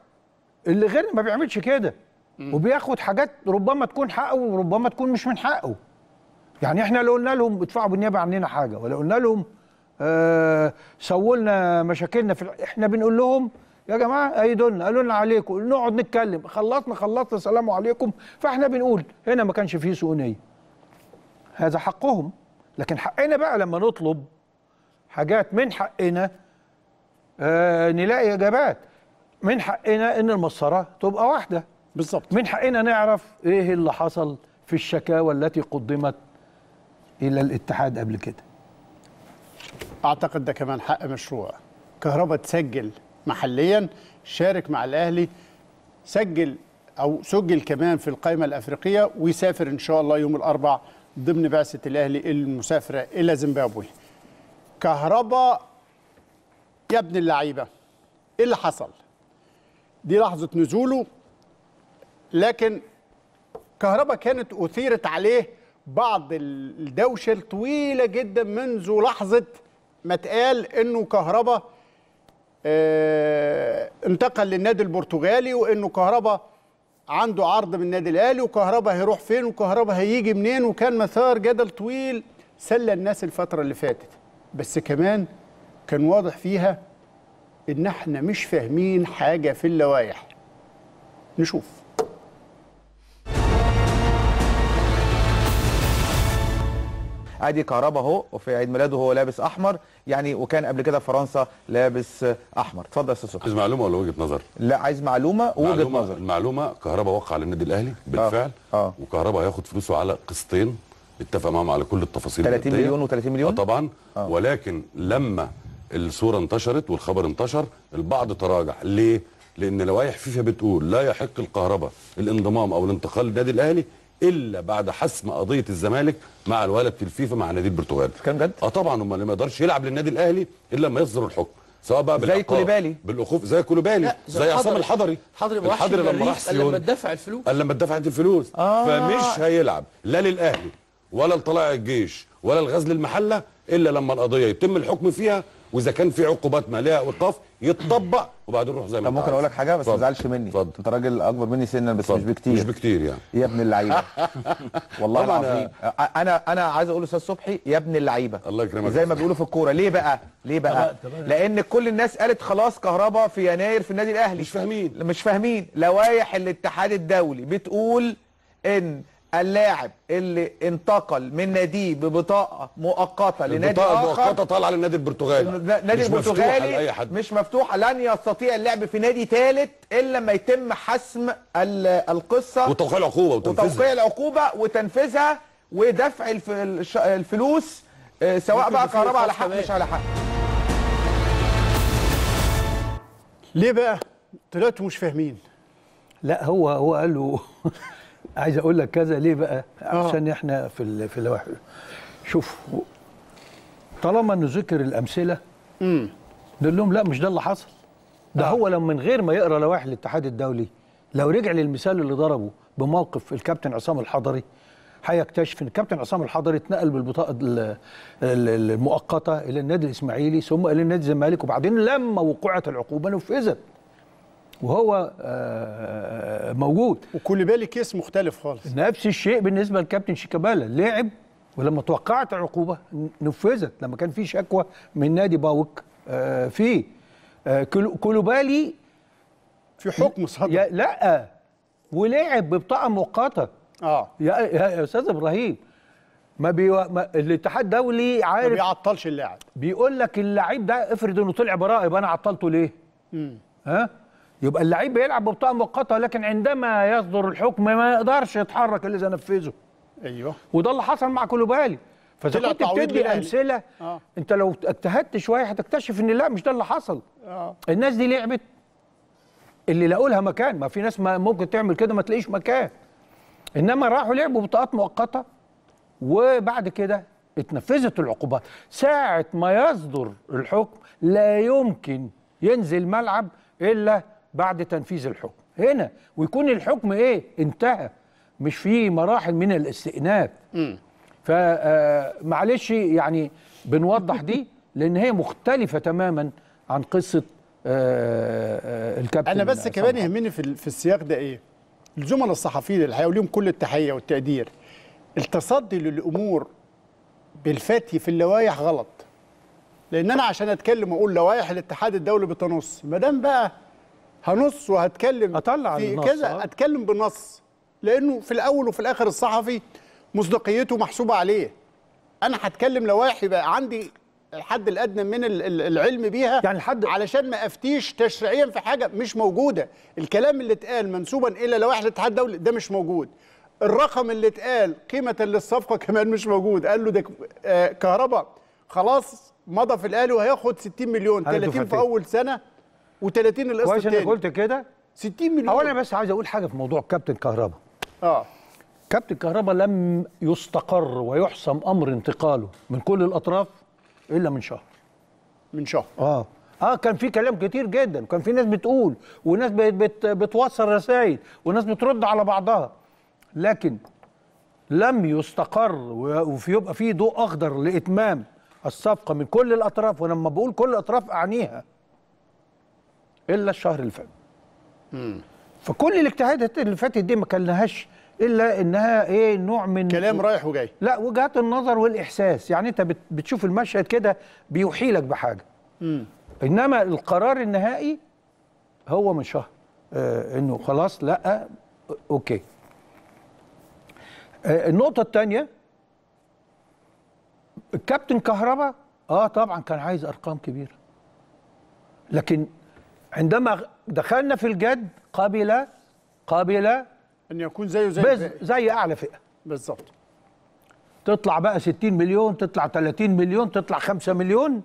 اللي غيرنا ما بيعملش كده وبياخد حاجات ربما تكون حقه وربما تكون مش من حقه يعني احنا لو قلنا لهم ادفعوا بالنيابه عننا حاجه ولا قلنا لهم آه سووا لنا مشاكلنا في احنا بنقول لهم يا جماعه ايدونا قالوا لنا عليكم نقعد نتكلم خلصنا خلصنا سلام عليكم فاحنا بنقول هنا ما كانش فيه نيه هذا حقهم لكن حقنا بقى لما نطلب حاجات من حقنا آه نلاقي اجابات من حقنا ان المسطره تبقى واحده بالظبط من حقنا نعرف ايه اللي حصل في الشكاوى التي قدمت الى الاتحاد قبل كده اعتقد ده كمان حق مشروع كهرباء تسجل محليا شارك مع الاهلي سجل او سجل كمان في القائمه الافريقيه ويسافر ان شاء الله يوم الاربع ضمن بعثه الاهلي المسافره الى زيمبابوي كهرباء يا ابن اللعيبه ايه اللي حصل دي لحظه نزوله لكن كهربا كانت اثيرت عليه بعض الدوشه الطويله جدا منذ لحظه ما اتقال انه كهربا اه انتقل للنادي البرتغالي وانه كهربا عنده عرض من النادي الاهلي وكهربا هيروح فين وكهربا هيجي منين وكان مسار جدل طويل سلى الناس الفتره اللي فاتت بس كمان كان واضح فيها ان احنا مش فاهمين حاجه في اللوائح نشوف ادي كهربا اهو وفي عيد ميلاده هو لابس احمر يعني وكان قبل كده فرنسا لابس احمر اتفضل يا استاذ عايز معلومه ولا وجهه نظر لا عايز معلومه ووجهه نظر المعلومه كهربا وقع على النادي الاهلي آه. بالفعل آه. آه. وكهربا هياخد فلوسه على قسطين اتفق معاهم على كل التفاصيل 30 مليون و30 مليون آه، طبعا آه. ولكن لما الصوره انتشرت والخبر انتشر البعض تراجع ليه لان لوائح فيفا بتقول لا يحق الكهرباء الانضمام او الانتقال للنادي الاهلي الا بعد حسم قضيه الزمالك مع الولد الفيفا مع نادي البرتغال كان جد اه طبعا امال ما يقدرش يلعب للنادي الاهلي الا لما يصدر الحكم سواء بقى زي كوليبالي بالاخوف زي كوليبالي زي عصام الحضري حضري الحضري لما راح سيون لما تدفع الفلوس قال لما اتدفعت الفلوس آه. فمش هيلعب لا للاهلي ولا لطلائع الجيش ولا الغزل المحله الا لما القضيه يتم الحكم فيها واذا كان في عقوبات ما لها وقاف يتطبق وبعدين نروح زي ما طب ممكن اقول لك حاجه بس ما تزعلش مني فضل. انت راجل اكبر مني سنا بس فضل. مش بكتير مش بكتير يعني يا ابن اللعيبه والله العظيم انا انا عايز اقول للاستاذ صبحي يا ابن اللعيبه الله يكرمك زي ما بيقولوا في الكوره ليه بقى ليه بقى لان كل الناس قالت خلاص كهربا في يناير في النادي الاهلي مش فاهمين مش فاهمين لوائح الاتحاد الدولي بتقول ان اللاعب اللي انتقل من ناديه ببطاقه مؤقته لنادي اخر البطاقه المؤقته طالعه للنادي البرتغالي لأي البرتغالي مش مفتوحه لن يستطيع اللعب في نادي ثالث الا ما يتم حسم القصه وتوقيع العقوبه وتنفيذها وتوقيع العقوبه وتنفيذها ودفع الفلوس آه، سواء بقى كهرباء على حق مش على حق ليه بقى طلعتوا مش فاهمين لا هو هو قال له عايز اقول لك كذا ليه بقى آه. عشان احنا في في اللوائح شوف طالما انه ذكر الامثله امم نقول لهم لا مش ده اللي حصل ده آه. هو لما من غير ما يقرا لوائح الاتحاد الدولي لو رجع للمثال اللي ضربه بموقف الكابتن عصام الحضري هيكتشف ان الكابتن عصام الحضري اتنقل بالبطاقه المؤقته الى النادي الاسماعيلي ثم الى النادي الزمالك وبعدين لما وقعت العقوبه نفذت وهو آه، موجود وكل بالي كيس مختلف خالص نفس الشيء بالنسبه للكابتن شيكابالا لعب ولما توقعت عقوبه نفذت لما كان في شكوى من نادي باوك آه، فيه آه، كولوبالي في حكم صدر لا ولعب ببطاقه مؤقته اه يا يا استاذ ابراهيم ما, بي... ما الاتحاد الدولي عارف ما بيعطلش اللاعب بيقول لك اللاعب ده افرض انه طلع براءه يبقى انا عطلته ليه؟ امم ها يبقى اللعيب بيلعب ببطاقه مؤقته لكن عندما يصدر الحكم ما يقدرش يتحرك الا اذا نفذه ايوه وده اللي حصل مع كولوبالي فاذا كنت بتدي امثله آه. انت لو اجتهدت شويه هتكتشف ان لا مش ده اللي حصل آه. الناس دي لعبت اللي لاقوا لها مكان ما في ناس ما ممكن تعمل كده ما تلاقيش مكان انما راحوا لعبوا بطاقات مؤقته وبعد كده اتنفذت العقوبات ساعه ما يصدر الحكم لا يمكن ينزل ملعب الا بعد تنفيذ الحكم هنا ويكون الحكم ايه انتهى مش في مراحل من الاستئناف فمعلش آه، يعني بنوضح دي لان هي مختلفه تماما عن قصه آه، آه، الكابتن انا بس كمان يهمني في في السياق ده ايه الزملاء الصحفيين اللي لهم كل التحيه والتقدير التصدي للامور بالفتي في اللوائح غلط لان انا عشان اتكلم واقول لوائح الاتحاد الدولي بتنص ما دام بقى هنص وهتكلم أطلع في كذا آه. أتكلم بنص لأنه في الأول وفي الآخر الصحفي مصداقيته محسوبة عليه أنا هتكلم لوائح يبقى عندي الحد الادنى من العلم بيها يعني الحد علشان ما افتيش تشريعيا في حاجه مش موجوده الكلام اللي اتقال منسوبا الى لوائح الاتحاد الدولي ده مش موجود الرقم اللي اتقال قيمه للصفقه كمان مش موجود قال له ده آه، كهرباء خلاص مضى في الاهلي وهياخد 60 مليون 30 في اول سنه و30 القسط كويس انا قلت كده 60 مليون اولا بس عايز اقول حاجه في موضوع كابتن كهربا اه كابتن كهربا لم يستقر ويحسم امر انتقاله من كل الاطراف الا من شهر من شهر اه اه كان في كلام كتير جدا وكان في ناس بتقول وناس بت بت بتوصل رسائل وناس بترد على بعضها لكن لم يستقر وفي يبقى في ضوء اخضر لاتمام الصفقه من كل الاطراف ولما بقول كل الاطراف اعنيها الا الشهر اللي فات فكل الاجتهادات اللي فاتت دي ما كان لهاش الا انها ايه نوع من كلام رايح وجاي لا وجهات النظر والاحساس يعني انت بتشوف المشهد كده بيوحيلك بحاجه مم. انما القرار النهائي هو من شهر آه انه خلاص لا آه، اوكي آه النقطه الثانيه الكابتن كهربا اه طبعا كان عايز ارقام كبيره لكن عندما دخلنا في الجد قبل قبل ان يكون زيه زي بز زي اعلى فئه بالظبط تطلع بقى 60 مليون تطلع 30 مليون تطلع 5 مليون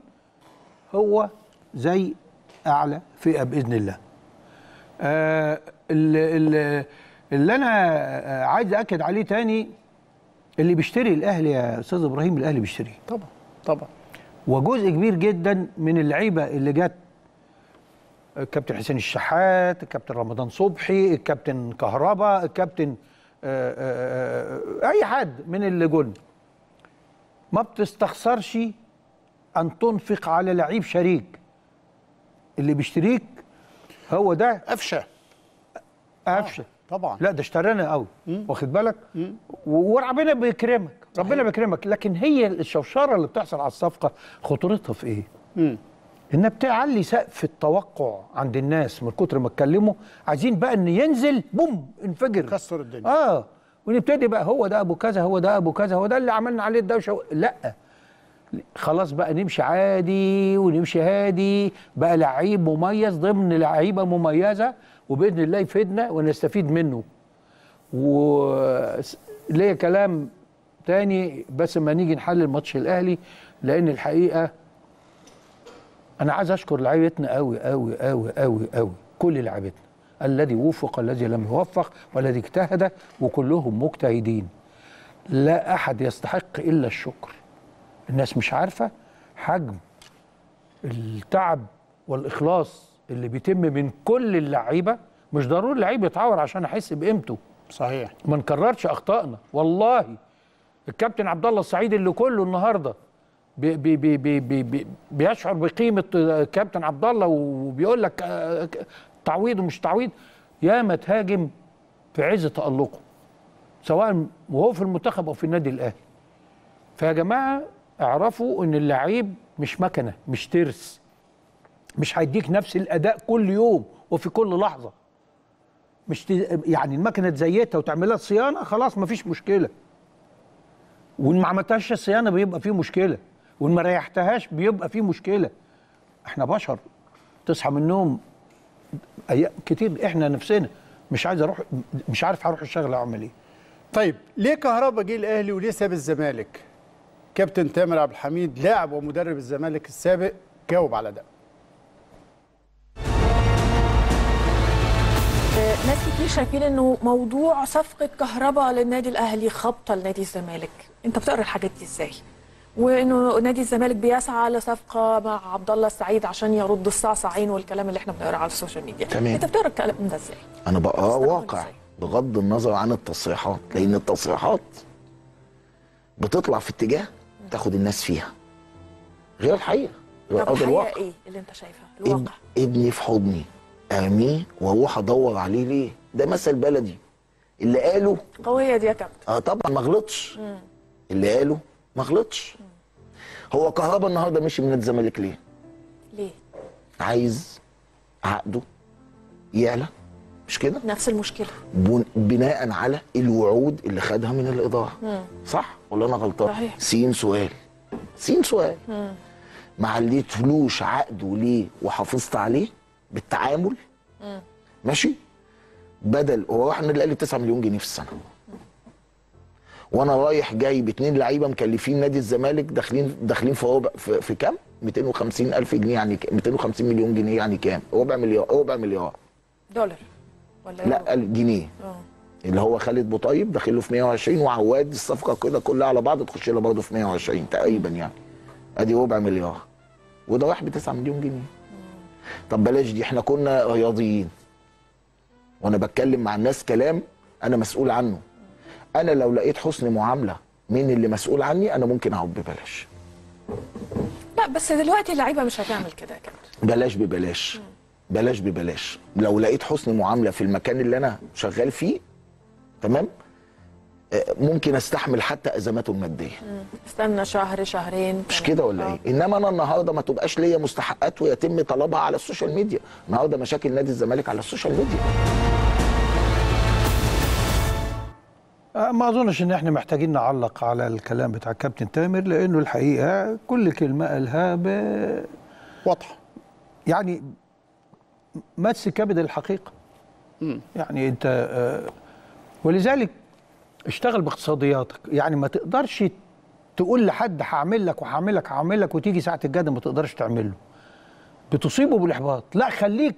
هو زي اعلى فئه باذن الله آه اللي, اللي, اللي انا عايز اكد عليه تاني اللي بيشتري الاهلي يا استاذ ابراهيم الاهلي بيشتريه طبعا طبعا وجزء كبير جدا من اللعيبه اللي جت الكابتن حسين الشحات الكابتن رمضان صبحي الكابتن كهربا الكابتن آه، آه، آه، اي حد من اللي جن ما بتستخسرش ان تنفق على لعيب شريك اللي بيشتريك هو ده قفشه قفشه آه. طبعا لا ده اشترينا قوي واخد بالك وربنا بيكرمك ربنا بيكرمك لكن هي الشوشره اللي بتحصل على الصفقه خطورتها في ايه؟ مم. انها بتعلي سقف التوقع عند الناس من كتر ما اتكلموا عايزين بقى ان ينزل بوم انفجر كسر الدنيا اه ونبتدي بقى هو ده ابو كذا هو ده ابو كذا هو ده اللي عملنا عليه الدوشه لا خلاص بقى نمشي عادي ونمشي هادي بقى لعيب مميز ضمن لعيبه مميزه وباذن الله يفيدنا ونستفيد منه وليا كلام تاني بس ما نيجي نحلل ماتش الاهلي لان الحقيقه انا عايز اشكر لعيبتنا قوي قوي قوي قوي قوي كل لعيبتنا الذي وفق الذي لم يوفق والذي اجتهد وكلهم مجتهدين لا احد يستحق الا الشكر الناس مش عارفه حجم التعب والاخلاص اللي بيتم من كل اللعيبه مش ضروري اللعيب يتعور عشان احس بقيمته صحيح ما نكررش اخطائنا والله الكابتن عبد الله السعيد اللي كله النهارده بي بي بي بي بي بيشعر بقيمه آه، كابتن عبد الله وبيقول لك آه، تعويض ومش تعويض ياما تهاجم في عز تالقه سواء وهو في المنتخب او في النادي الاهلي فيا جماعه اعرفوا ان اللعيب مش مكنه مش ترس مش هيديك نفس الاداء كل يوم وفي كل لحظه مش يعني المكنه تزيتها وتعملها صيانه خلاص مفيش مشكله وان ما عملتهاش صيانه بيبقى فيه مشكله وان ما ريحتهاش بيبقى في مشكله احنا بشر تصحى من النوم كتير احنا نفسنا مش عايز اروح مش عارف هروح الشغل اعمل ايه طيب ليه كهربا جه الاهلي وليه ساب الزمالك كابتن تامر عبد الحميد لاعب ومدرب الزمالك السابق جاوب على ده آه، ناس كتير شايفين انه موضوع صفقه كهرباء للنادي الاهلي خبطه لنادي الزمالك انت بتقرا الحاجات دي ازاي وانه نادي الزمالك بيسعى لصفقه مع عبد الله السعيد عشان يرد الصعصعين والكلام اللي احنا بنقراه على السوشيال ميديا تمام انت بتقرا الكلام ده ازاي؟ انا بقى آه، واقع بغض النظر عن التصريحات لان التصريحات بتطلع في اتجاه تاخد الناس فيها غير الحقيقه غير طب الواقع ايه اللي انت شايفها الواقع ابني في حضني ارميه واروح ادور عليه ليه ده مثل بلدي اللي قاله قويه دي يا كابتن اه طبعا ما غلطش اللي قاله ما غلطش هو كهربا النهارده مشي من الزمالك ليه؟ ليه؟ عايز عقده يعلى مش كده؟ نفس المشكله بناء على الوعود اللي خدها من الاداره مم. صح ولا انا غلطان؟ صحيح سين سؤال سين سؤال مم. ما فلوش عقده ليه وحافظت عليه بالتعامل مم. ماشي؟ بدل هو راح من الاهلي 9 مليون جنيه في السنه وانا رايح جاي باتنين لعيبه مكلفين نادي الزمالك داخلين داخلين في ربع في, كام؟ 250 الف جنيه يعني 250 مليون جنيه يعني كام؟ ربع مليار ربع مليار دولار ولا لا جنيه اه اللي هو خالد بوطيب داخل له في 120 وعواد الصفقه كده كلها على بعض تخش له برضه في 120 تقريبا يعني ادي ربع مليار وده راح ب 9 مليون جنيه طب بلاش دي احنا كنا رياضيين وانا بتكلم مع الناس كلام انا مسؤول عنه انا لو لقيت حسن معامله مين اللي مسؤول عني انا ممكن اقعد ببلاش لا بس دلوقتي اللعيبه مش هتعمل كده كده بلاش ببلاش بلاش ببلاش لو لقيت حسن معامله في المكان اللي انا شغال فيه تمام آه، ممكن استحمل حتى ازماته الماديه استنى شهر شهرين مش كده ولا ايه آه. انما انا النهارده ما تبقاش ليا مستحقات ويتم طلبها على السوشيال ميديا النهارده مشاكل نادي الزمالك على السوشيال ميديا آه، ما اظنش ان احنا محتاجين نعلق على الكلام بتاع الكابتن تامر لانه الحقيقه كل كلمه قالها ب واضحه يعني مس كبد الحقيقه م. يعني انت آه، ولذلك اشتغل باقتصادياتك يعني ما تقدرش تقول لحد هعمل لك وهعمل لك هعمل لك وتيجي ساعه الجد ما تقدرش تعمله بتصيبه بالاحباط لا خليك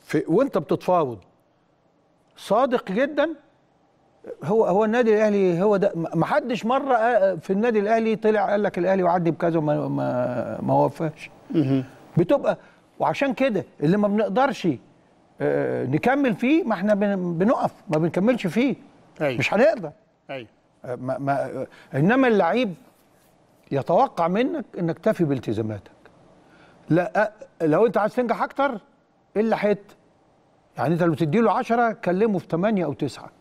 في وانت بتتفاوض صادق جدا هو هو النادي الاهلي هو ده ما حدش مره آه، في النادي الاهلي طلع قال لك الاهلي وعدي بكذا وما ما, ما وفاش بتبقى وعشان كده اللي ما بنقدرش آه، نكمل فيه ما احنا بنقف ما بنكملش فيه أي. أيوة. مش هنقدر ايوه آه، ما ما انما اللعيب يتوقع منك انك تفي بالتزاماتك لا لو انت عايز تنجح اكتر الا حته يعني انت لو تدي له 10 كلمه في 8 او 9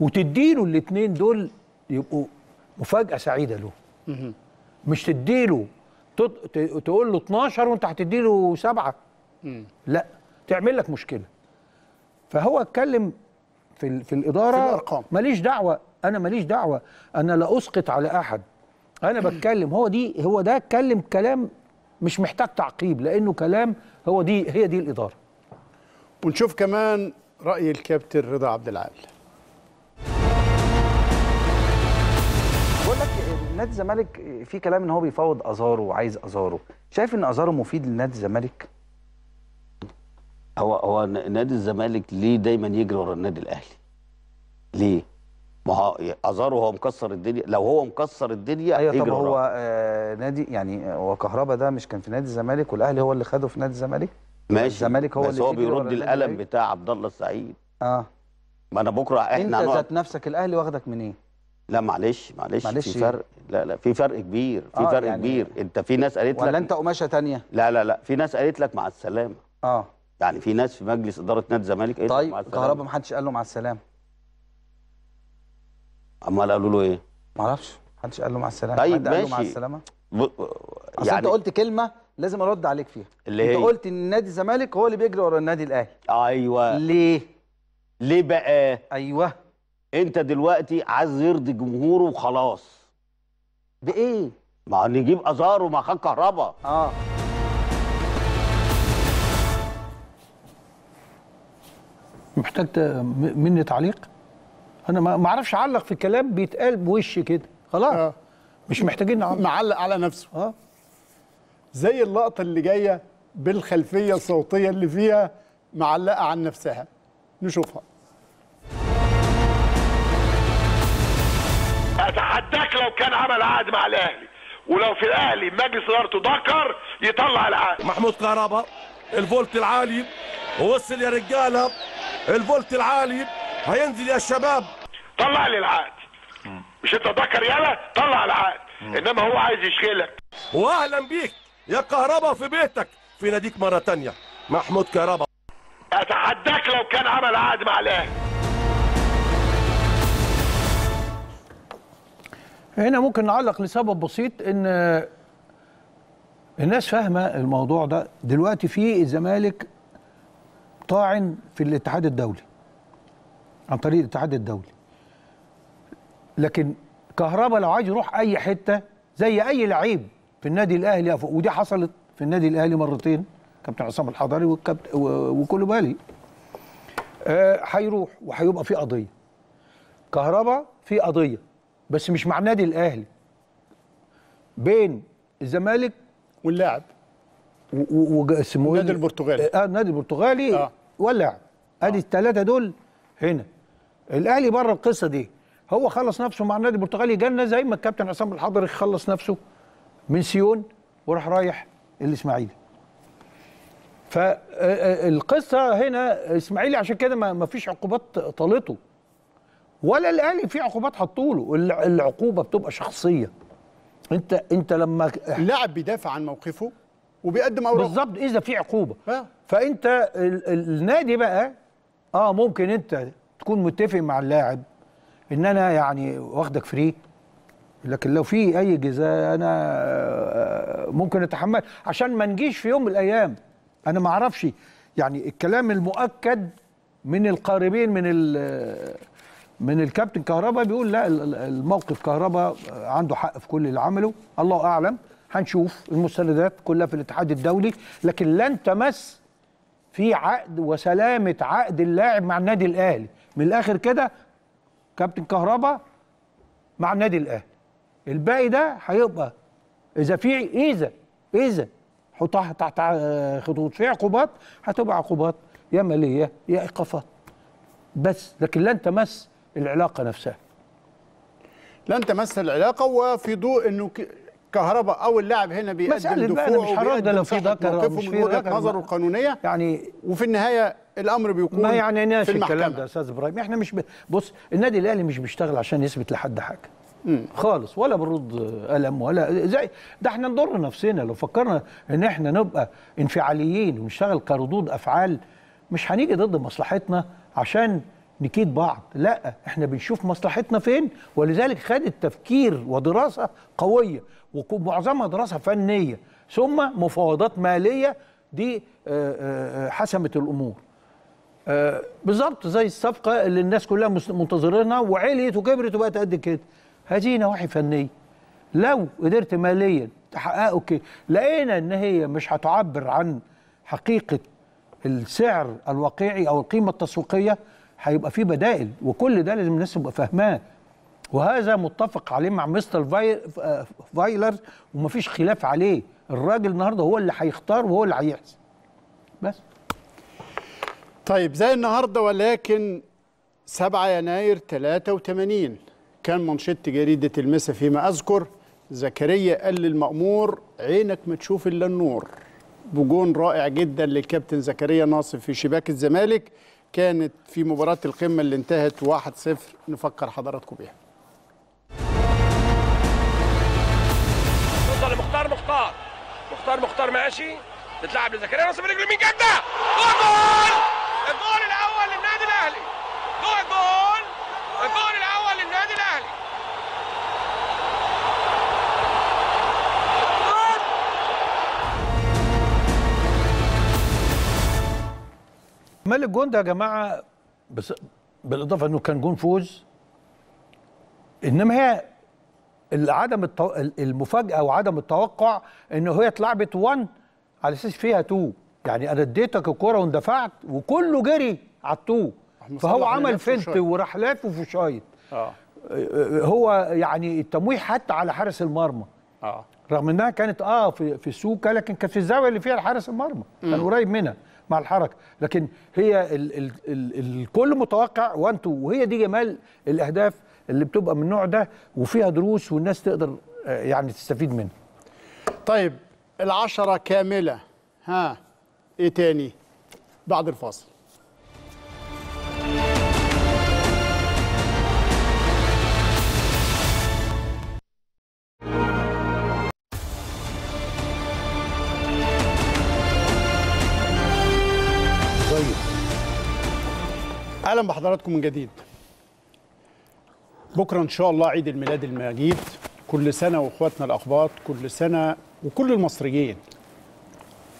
وتديله الاثنين دول يبقوا مفاجاه سعيده له مم. مش تديله تط... تقول له 12 وانت هتديله سبعه مم. لا تعمل لك مشكله فهو اتكلم في ال... في الاداره في الارقام ماليش دعوه انا ماليش دعوه انا لا اسقط على احد انا بتكلم هو دي هو ده اتكلم كلام مش محتاج تعقيب لانه كلام هو دي هي دي الاداره ونشوف كمان راي الكابتن رضا عبد العال نادي الزمالك في كلام ان هو بيفاوض ازارو وعايز ازارو شايف ان ازارو مفيد لنادي الزمالك هو هو نادي الزمالك ليه دايما يجري ورا النادي الاهلي ليه ما هو ازارو هو مكسر الدنيا لو هو مكسر الدنيا ايوه طب هو آه نادي يعني آه، هو كهربا ده مش كان في نادي الزمالك والاهلي هو اللي خده في نادي الزمالك ماشي الزمالك هو بس اللي هو بيرد القلم بتاع عبد الله السعيد اه ما انا بكره احنا انت ذات نفسك الاهلي واخدك منين؟ لا معلش معلش, معلش في فرق لا لا في فرق كبير في آه فرق يعني كبير انت في ناس قالت ولا لك ولا انت قماشه ثانيه لا لا لا في ناس قالت لك مع السلامه اه يعني في ناس في مجلس اداره نادي الزمالك قالت طيب مع السلامه كهربا ما حدش قال له مع السلامه امال قالوا له ايه ما اعرفش حدش قال له مع السلامه طيب ماشي قال له مع السلامه ب... يعني اصل انت يعني قلت كلمه لازم ارد عليك فيها اللي هي انت إيه؟ قلت ان نادي الزمالك هو اللي بيجري ورا النادي الاهلي ايوه ليه ليه بقى ايوه انت دلوقتي عايز يرضي جمهوره وخلاص بايه ما نجيب ازارو مع خان كهربا اه محتاج مني تعليق انا ما اعرفش اعلق في كلام بيتقال بوش كده خلاص آه. مش محتاجين نعلق معلق على نفسه اه زي اللقطه اللي جايه بالخلفيه الصوتيه اللي فيها معلقه عن نفسها نشوفها اتحداك لو كان عمل عقد مع الاهلي ولو في الاهلي مجلس ادارته ذكر يطلع العقد محمود كهربا الفولت العالي وصل يا رجاله الفولت العالي هينزل يا شباب طلع لي العقد مش انت ذكر يلا طلع العقد انما هو عايز يشغلك واهلا بيك يا كهربا في بيتك في ناديك مره تانية محمود كهربا اتحداك لو كان عمل عقد مع الاهلي هنا ممكن نعلق لسبب بسيط ان الناس فاهمه الموضوع ده دلوقتي في الزمالك طاعن في الاتحاد الدولي عن طريق الاتحاد الدولي لكن كهربا لو عايز يروح اي حته زي اي لعيب في النادي الاهلي ودي حصلت في النادي الاهلي مرتين كابتن عصام الحضري والكابتن بالي آه، هيروح وهيبقى في قضيه كهربا في قضيه بس مش مع النادي الاهلي بين الزمالك واللاعب واسمه ايه النادي البرتغالي اه النادي البرتغالي آه. واللاعب ادي آه. الثلاثه دول هنا الاهلي بره القصه دي هو خلص نفسه مع النادي البرتغالي جنه زي ما الكابتن عصام الحضري خلص نفسه من سيون وراح رايح الاسماعيلي فالقصه آه، آه، هنا اسماعيلي عشان كده ما فيش عقوبات طالته ولا الاهلي في عقوبات حطوا له العقوبه بتبقى شخصيه انت انت لما اللاعب بيدافع عن موقفه وبيقدم اوراق بالظبط اذا في عقوبه آه. فانت ال ال النادي بقى اه ممكن انت تكون متفق مع اللاعب ان انا يعني واخدك فري لكن لو في اي جزاء انا آه، ممكن اتحمل عشان ما نجيش في يوم من الايام انا ما اعرفش يعني الكلام المؤكد من القاربين من من الكابتن كهربا بيقول لا الموقف كهربا عنده حق في كل اللي عمله الله اعلم هنشوف المستندات كلها في الاتحاد الدولي لكن لن تمس في عقد وسلامه عقد اللاعب مع النادي الاهلي من الاخر كده كابتن كهربا مع النادي الاهلي الباقي ده هيبقى اذا في اذا اذا حطها تحت خطوط في عقوبات هتبقى عقوبات يا ماليه يا ايقافات بس لكن لن تمس العلاقه نفسها لن تمس العلاقه وفي ضوء انه كهرباء او اللاعب هنا بيقدم دفوع مش حرام لو في ذكر مش في وجهه نظره القانونيه يعني وفي النهايه الامر بيكون ما يعنيناش الكلام ده يا استاذ ابراهيم احنا مش ب... بص النادي الاهلي مش بيشتغل عشان يثبت لحد حاجه مم. خالص ولا بنرد قلم ولا زي ده احنا نضر نفسنا لو فكرنا ان احنا نبقى انفعاليين ونشتغل كردود افعال مش هنيجي ضد مصلحتنا عشان نكيد بعض لا احنا بنشوف مصلحتنا فين ولذلك خدت تفكير ودراسه قويه ومعظمها دراسه فنيه ثم مفاوضات ماليه دي آه، آه، آه، حسمت الامور بالظبط زي الصفقه اللي الناس كلها منتظرينها وعليت وكبرت وبقت قد كده هذه نواحي فنيه لو قدرت ماليا تحققه كده لقينا ان هي مش هتعبر عن حقيقه السعر الواقعي او القيمه التسويقيه هيبقى في بدائل وكل ده لازم الناس تبقى فاهماه وهذا متفق عليه مع مستر فايلر ومفيش خلاف عليه الراجل النهارده هو اللي هيختار وهو اللي هيحسن بس طيب زي النهارده ولكن 7 يناير 83 كان منشط جريده المسا فيما اذكر زكريا قال للمأمور عينك ما تشوف الا النور بجون رائع جدا للكابتن زكريا ناصف في شباك الزمالك كانت في مباراة القمة اللي انتهت 1-0 نفكر حضراتكم بيها توصل مختار مختار مختار مختار ماشي تتلعب لزكريا راس برجل مين جاب جول الجول الاول للنادي الاهلي جول جول مال الجون ده يا جماعه بس بالاضافه انه كان جون فوز انما هي عدم التو... المفاجاه وعدم التوقع ان هي اتلعبت 1 على اساس فيها 2 يعني انا اديتك الكوره واندفعت وكله جري على التو فهو عمل فنت وراح لاف وفشايط آه. هو يعني التمويه حتى على حارس المرمى آه. رغم انها كانت اه في في السوكه لكن كانت في الزاويه اللي فيها حارس المرمى كان قريب منها مع الحركه لكن هي ال ال ال الكل متوقع وان تو وهي دي جمال الاهداف اللي بتبقى من النوع ده وفيها دروس والناس تقدر آه، يعني تستفيد منها طيب العشرة كاملة ها ايه تاني بعد الفاصل اهلا بحضراتكم من جديد بكره ان شاء الله عيد الميلاد المجيد كل سنه واخواتنا الاخباط كل سنه وكل المصريين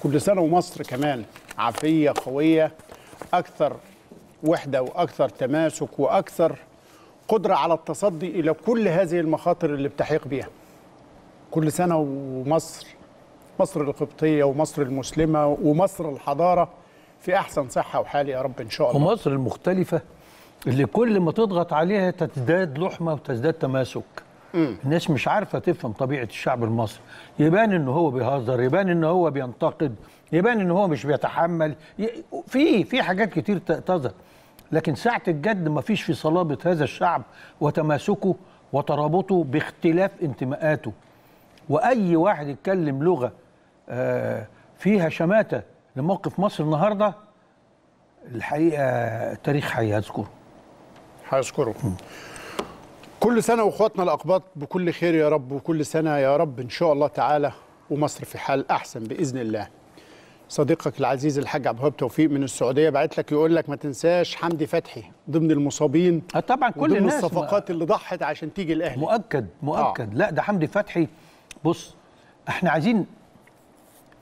كل سنه ومصر كمان عافيه قويه اكثر وحده واكثر تماسك واكثر قدره على التصدي الى كل هذه المخاطر اللي بتحيق بها كل سنه ومصر مصر القبطيه ومصر المسلمه ومصر الحضاره في احسن صحه وحال يا رب ان شاء الله ومصر المختلفه اللي كل ما تضغط عليها تزداد لحمه وتزداد تماسك مم. الناس مش عارفه تفهم طبيعه الشعب المصري يبان ان هو بيهزر يبان ان هو بينتقد يبان ان هو مش بيتحمل في في حاجات كتير تظهر لكن ساعه الجد ما فيش في صلابه هذا الشعب وتماسكه وترابطه باختلاف انتماءاته واي واحد يتكلم لغه آه، فيها شماته لموقف مصر النهارده الحقيقه التاريخ هيذكره هيذكره كل سنه واخواتنا الاقباط بكل خير يا رب وكل سنه يا رب ان شاء الله تعالى ومصر في حال احسن باذن الله صديقك العزيز الحاج عبد الوهاب توفيق من السعوديه بعت لك يقول لك ما تنساش حمدي فتحي ضمن المصابين آه، طبعا كل ضمن الناس الصفقات اللي ضحت عشان تيجي الاهلي مؤكد مؤكد آه. لا ده حمدي فتحي بص احنا عايزين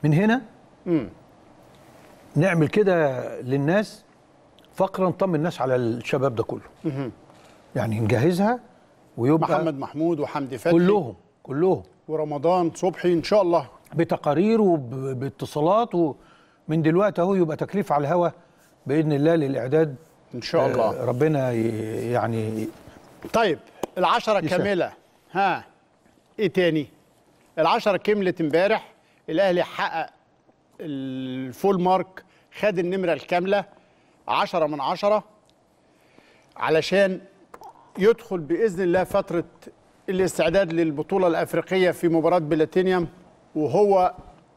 من هنا امم نعمل كده للناس فقره نطمن الناس على الشباب ده كله يعني نجهزها ويبقى محمد محمود وحمدي فتحي كلهم كلهم ورمضان صبحي ان شاء الله بتقارير وباتصالات ومن دلوقتي اهو يبقى تكليف على الهواء باذن الله للاعداد ان شاء الله آه، ربنا يعني طيب العشرة كاملة ها ايه تاني العشرة كملت امبارح الاهلي حقق الفول مارك خد النمرة الكاملة عشرة من عشرة علشان يدخل بإذن الله فترة الاستعداد للبطولة الأفريقية في مباراة بلاتينيوم وهو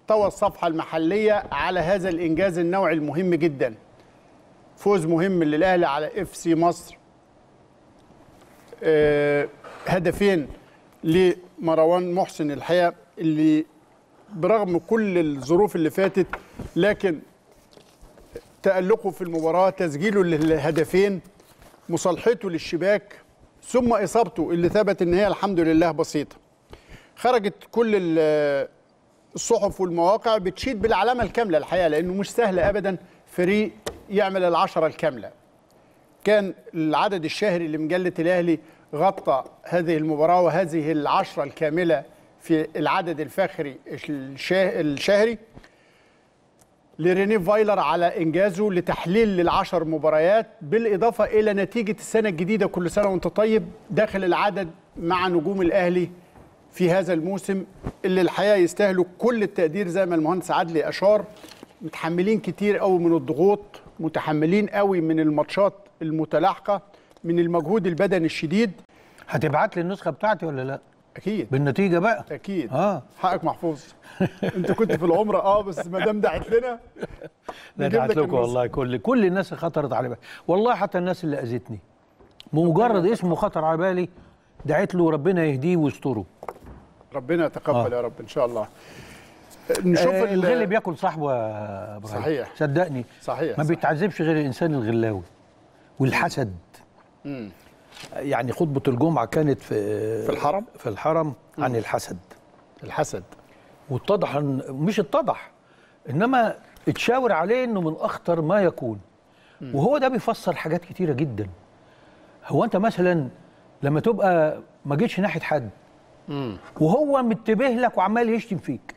طوى الصفحة المحلية على هذا الإنجاز النوعي المهم جدا فوز مهم للأهلي على اف سي مصر آه، هدفين لمروان محسن الحقيقة اللي برغم كل الظروف اللي فاتت لكن تألقه في المباراة تسجيله للهدفين مصالحته للشباك ثم إصابته اللي ثبت إن هي الحمد لله بسيطة خرجت كل الصحف والمواقع بتشيد بالعلامة الكاملة الحقيقة لأنه مش سهل أبدا فريق يعمل العشرة الكاملة كان العدد الشهري لمجلة الأهلي غطى هذه المباراة وهذه العشرة الكاملة في العدد الفخري الشهري لريني فايلر على انجازه لتحليل للعشر مباريات بالاضافه الى نتيجه السنه الجديده كل سنه وانت طيب داخل العدد مع نجوم الاهلي في هذا الموسم اللي الحقيقه يستاهلوا كل التقدير زي ما المهندس عدلي اشار متحملين كتير قوي من الضغوط متحملين قوي من الماتشات المتلاحقه من المجهود البدني الشديد هتبعت لي النسخه بتاعتي ولا لا اكيد بالنتيجه بقى اكيد اه حقك محفوظ انت كنت في العمره اه بس ما دام دعت لنا دعت لكم والله كل كل الناس اللي خطرت على بالي والله حتى الناس اللي اذتني بمجرد اسمه خطر على بالي دعيت له ربنا يهديه ويستره ربنا يتقبل آه. يا رب ان شاء الله نشوف آه الغل بياكل صاحبه يا ابراهيم صحيح صدقني صحيح ما صحيح. بيتعذبش غير الانسان الغلاوي والحسد امم يعني خطبه الجمعه كانت في في الحرم في الحرم عن م. الحسد الحسد واتضح ان مش اتضح انما اتشاور عليه انه من اخطر ما يكون م. وهو ده بيفسر حاجات كتيره جدا هو انت مثلا لما تبقى ما جيتش ناحيه حد م. وهو متبه لك وعمال يشتم فيك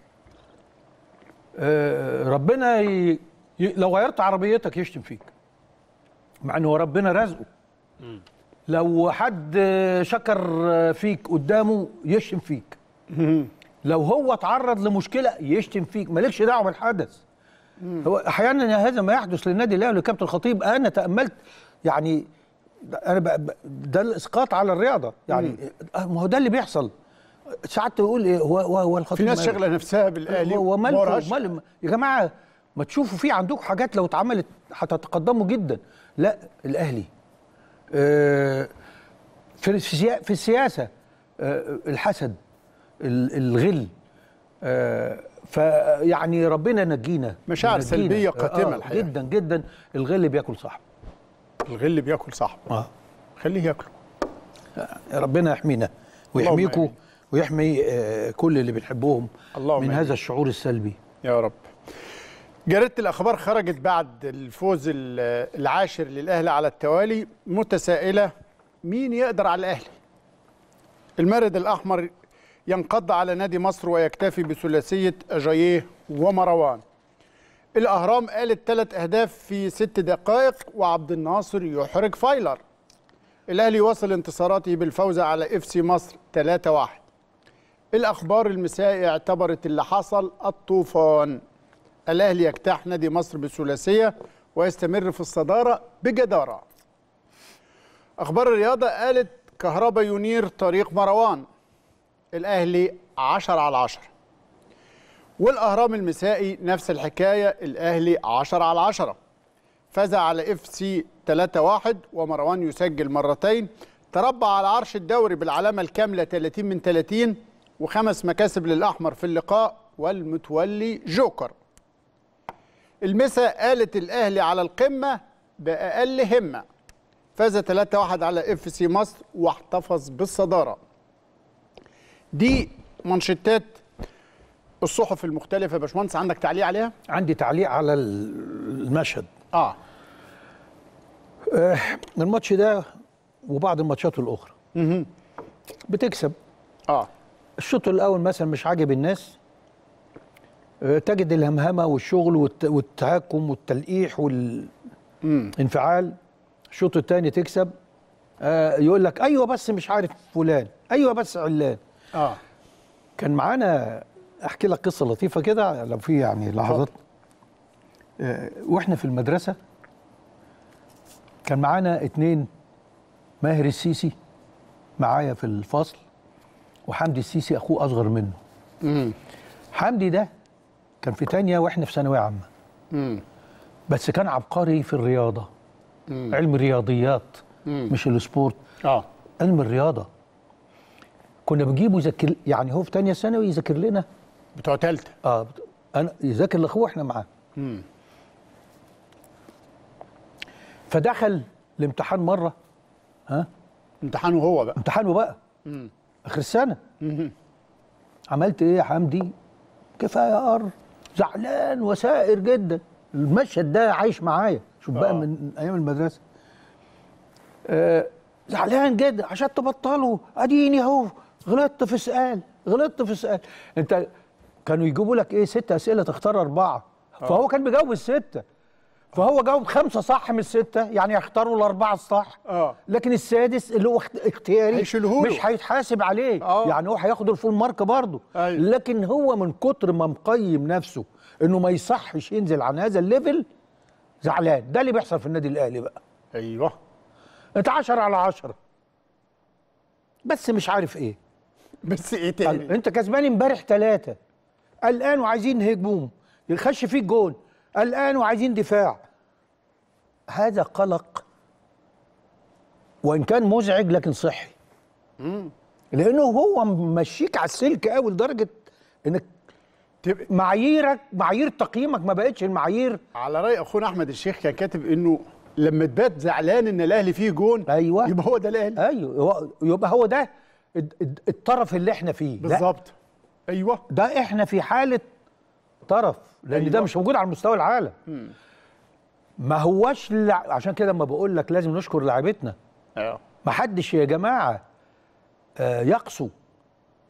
آه ربنا ي... لو غيرت عربيتك يشتم فيك مع ان هو ربنا رزقه لو حد شكر فيك قدامه يشتم فيك لو هو اتعرض لمشكله يشتم فيك مالكش دعوه بالحدث هو احيانا هذا ما يحدث للنادي الاهلي وكابتن الخطيب انا تاملت يعني انا ده الاسقاط على الرياضه يعني ما هو ده اللي بيحصل ساعات تقول ايه هو هو الخطيب في ناس شاغله نفسها بالاهلي هو مال يا جماعه ما تشوفوا في عندكم حاجات لو اتعملت هتتقدموا جدا لا الاهلي آه، في في السياسه آه، الحسد الغل آه، فيعني ربنا نجينا مشاعر نجينا. سلبيه قاتمه آه الحقيقه جدا جدا الغل بياكل صاحبه الغل بياكل صاحبه اه خليه ياكله ربنا يحمينا ويحميكم ويحمي كل اللي بنحبهم من هذا الشعور السلبي يا رب جريدة الأخبار خرجت بعد الفوز العاشر للأهلي على التوالي متسائلة مين يقدر على الأهلي؟ المارد الأحمر ينقض على نادي مصر ويكتفي بثلاثية أجاييه ومروان الأهرام قالت ثلاث أهداف في ست دقائق وعبد الناصر يحرج فايلر الأهلي وصل انتصاراته بالفوز على إف سي مصر 3-1 الأخبار المسائي اعتبرت اللي حصل الطوفان الأهلي يجتاح نادي مصر بثلاثية ويستمر في الصدارة بجدارة أخبار الرياضة قالت كهربا ينير طريق مروان الأهلي 10 على 10 والأهرام المسائي نفس الحكاية الأهلي 10 على 10 فاز على اف سي 3-1 ومروان يسجل مرتين تربع على عرش الدوري بالعلامة الكاملة 30 من 30 وخمس مكاسب للأحمر في اللقاء والمتولي جوكر المسا قالت الاهلي على القمه باقل همه فاز 3-1 على اف سي مصر واحتفظ بالصداره دي مانشيتات الصحف المختلفه يا باشمهندس عندك تعليق عليها عندي تعليق على المشهد اه, آه الماتش ده وبعض الماتشات الاخرى بتكسب اه الشوط الاول مثلا مش عاجب الناس تجد الهمهمه والشغل والتحكم والتلقيح والانفعال الشوط الثاني تكسب آه، يقول لك ايوه بس مش عارف فلان ايوه بس علان اه كان معانا احكي لك قصه لطيفه كده لو في يعني لحظات آه، واحنا في المدرسه كان معانا اتنين ماهر السيسي معايا في الفصل وحمدي السيسي اخوه اصغر منه امم حمدي ده كان في تانية واحنا في ثانويه عامه بس كان عبقري في الرياضه مم. علم الرياضيات مم. مش السبورت اه علم الرياضه كنا بنجيبه يذاكر يعني هو في تانية ثانوي يذاكر لنا بتوع ثالثه اه بت... انا يذاكر لاخوه احنا معاه فدخل الامتحان مره ها امتحانه هو بقى امتحانه بقى مم. اخر السنه مم. عملت ايه يا حمدي كفايه ار زعلان وسائر جدا المشهد ده عايش معايا شوف بقى آه. من ايام المدرسه آه زعلان جدا عشان تبطلوا اديني اهو غلطت في سؤال غلطت في سؤال انت كانوا يجيبوا لك ايه ست اسئله تختار اربعه آه. فهو كان بيجاوب السته فهو جاوب خمسه صح من السته يعني هيختاروا الاربعه الصح اه لكن السادس اللي هو اختياري مش هيتحاسب عليه آه. يعني هو هياخد الفول مارك برضه أيوه. لكن هو من كتر ما مقيم نفسه انه ما يصحش ينزل عن هذا الليفل زعلان ده اللي بيحصل في النادي الاهلي بقى ايوه انت 10 على 10 بس مش عارف ايه بس ايه تاني انت كسبان امبارح ثلاثه قلقان وعايزين هجوم يخش فيك جول الآن وعايزين دفاع هذا قلق وإن كان مزعج لكن صحي لأنه هو ممشيك على السلك قوي لدرجة إنك معاييرك معايير تقييمك ما بقتش المعايير على رأي أخونا أحمد الشيخ كان كاتب إنه لما تبات زعلان إن الأهلي فيه جون أيوه يبقى هو ده الأهلي أيوه يبقى هو ده الطرف اللي إحنا فيه بالظبط أيوه ده إحنا في حالة محترف لان أيوة. ده مش موجود على مستوى العالم ما هواش لع... عشان كده ما بقول لك لازم نشكر لاعيبتنا ايوه ما حدش يا جماعه آه، يقسو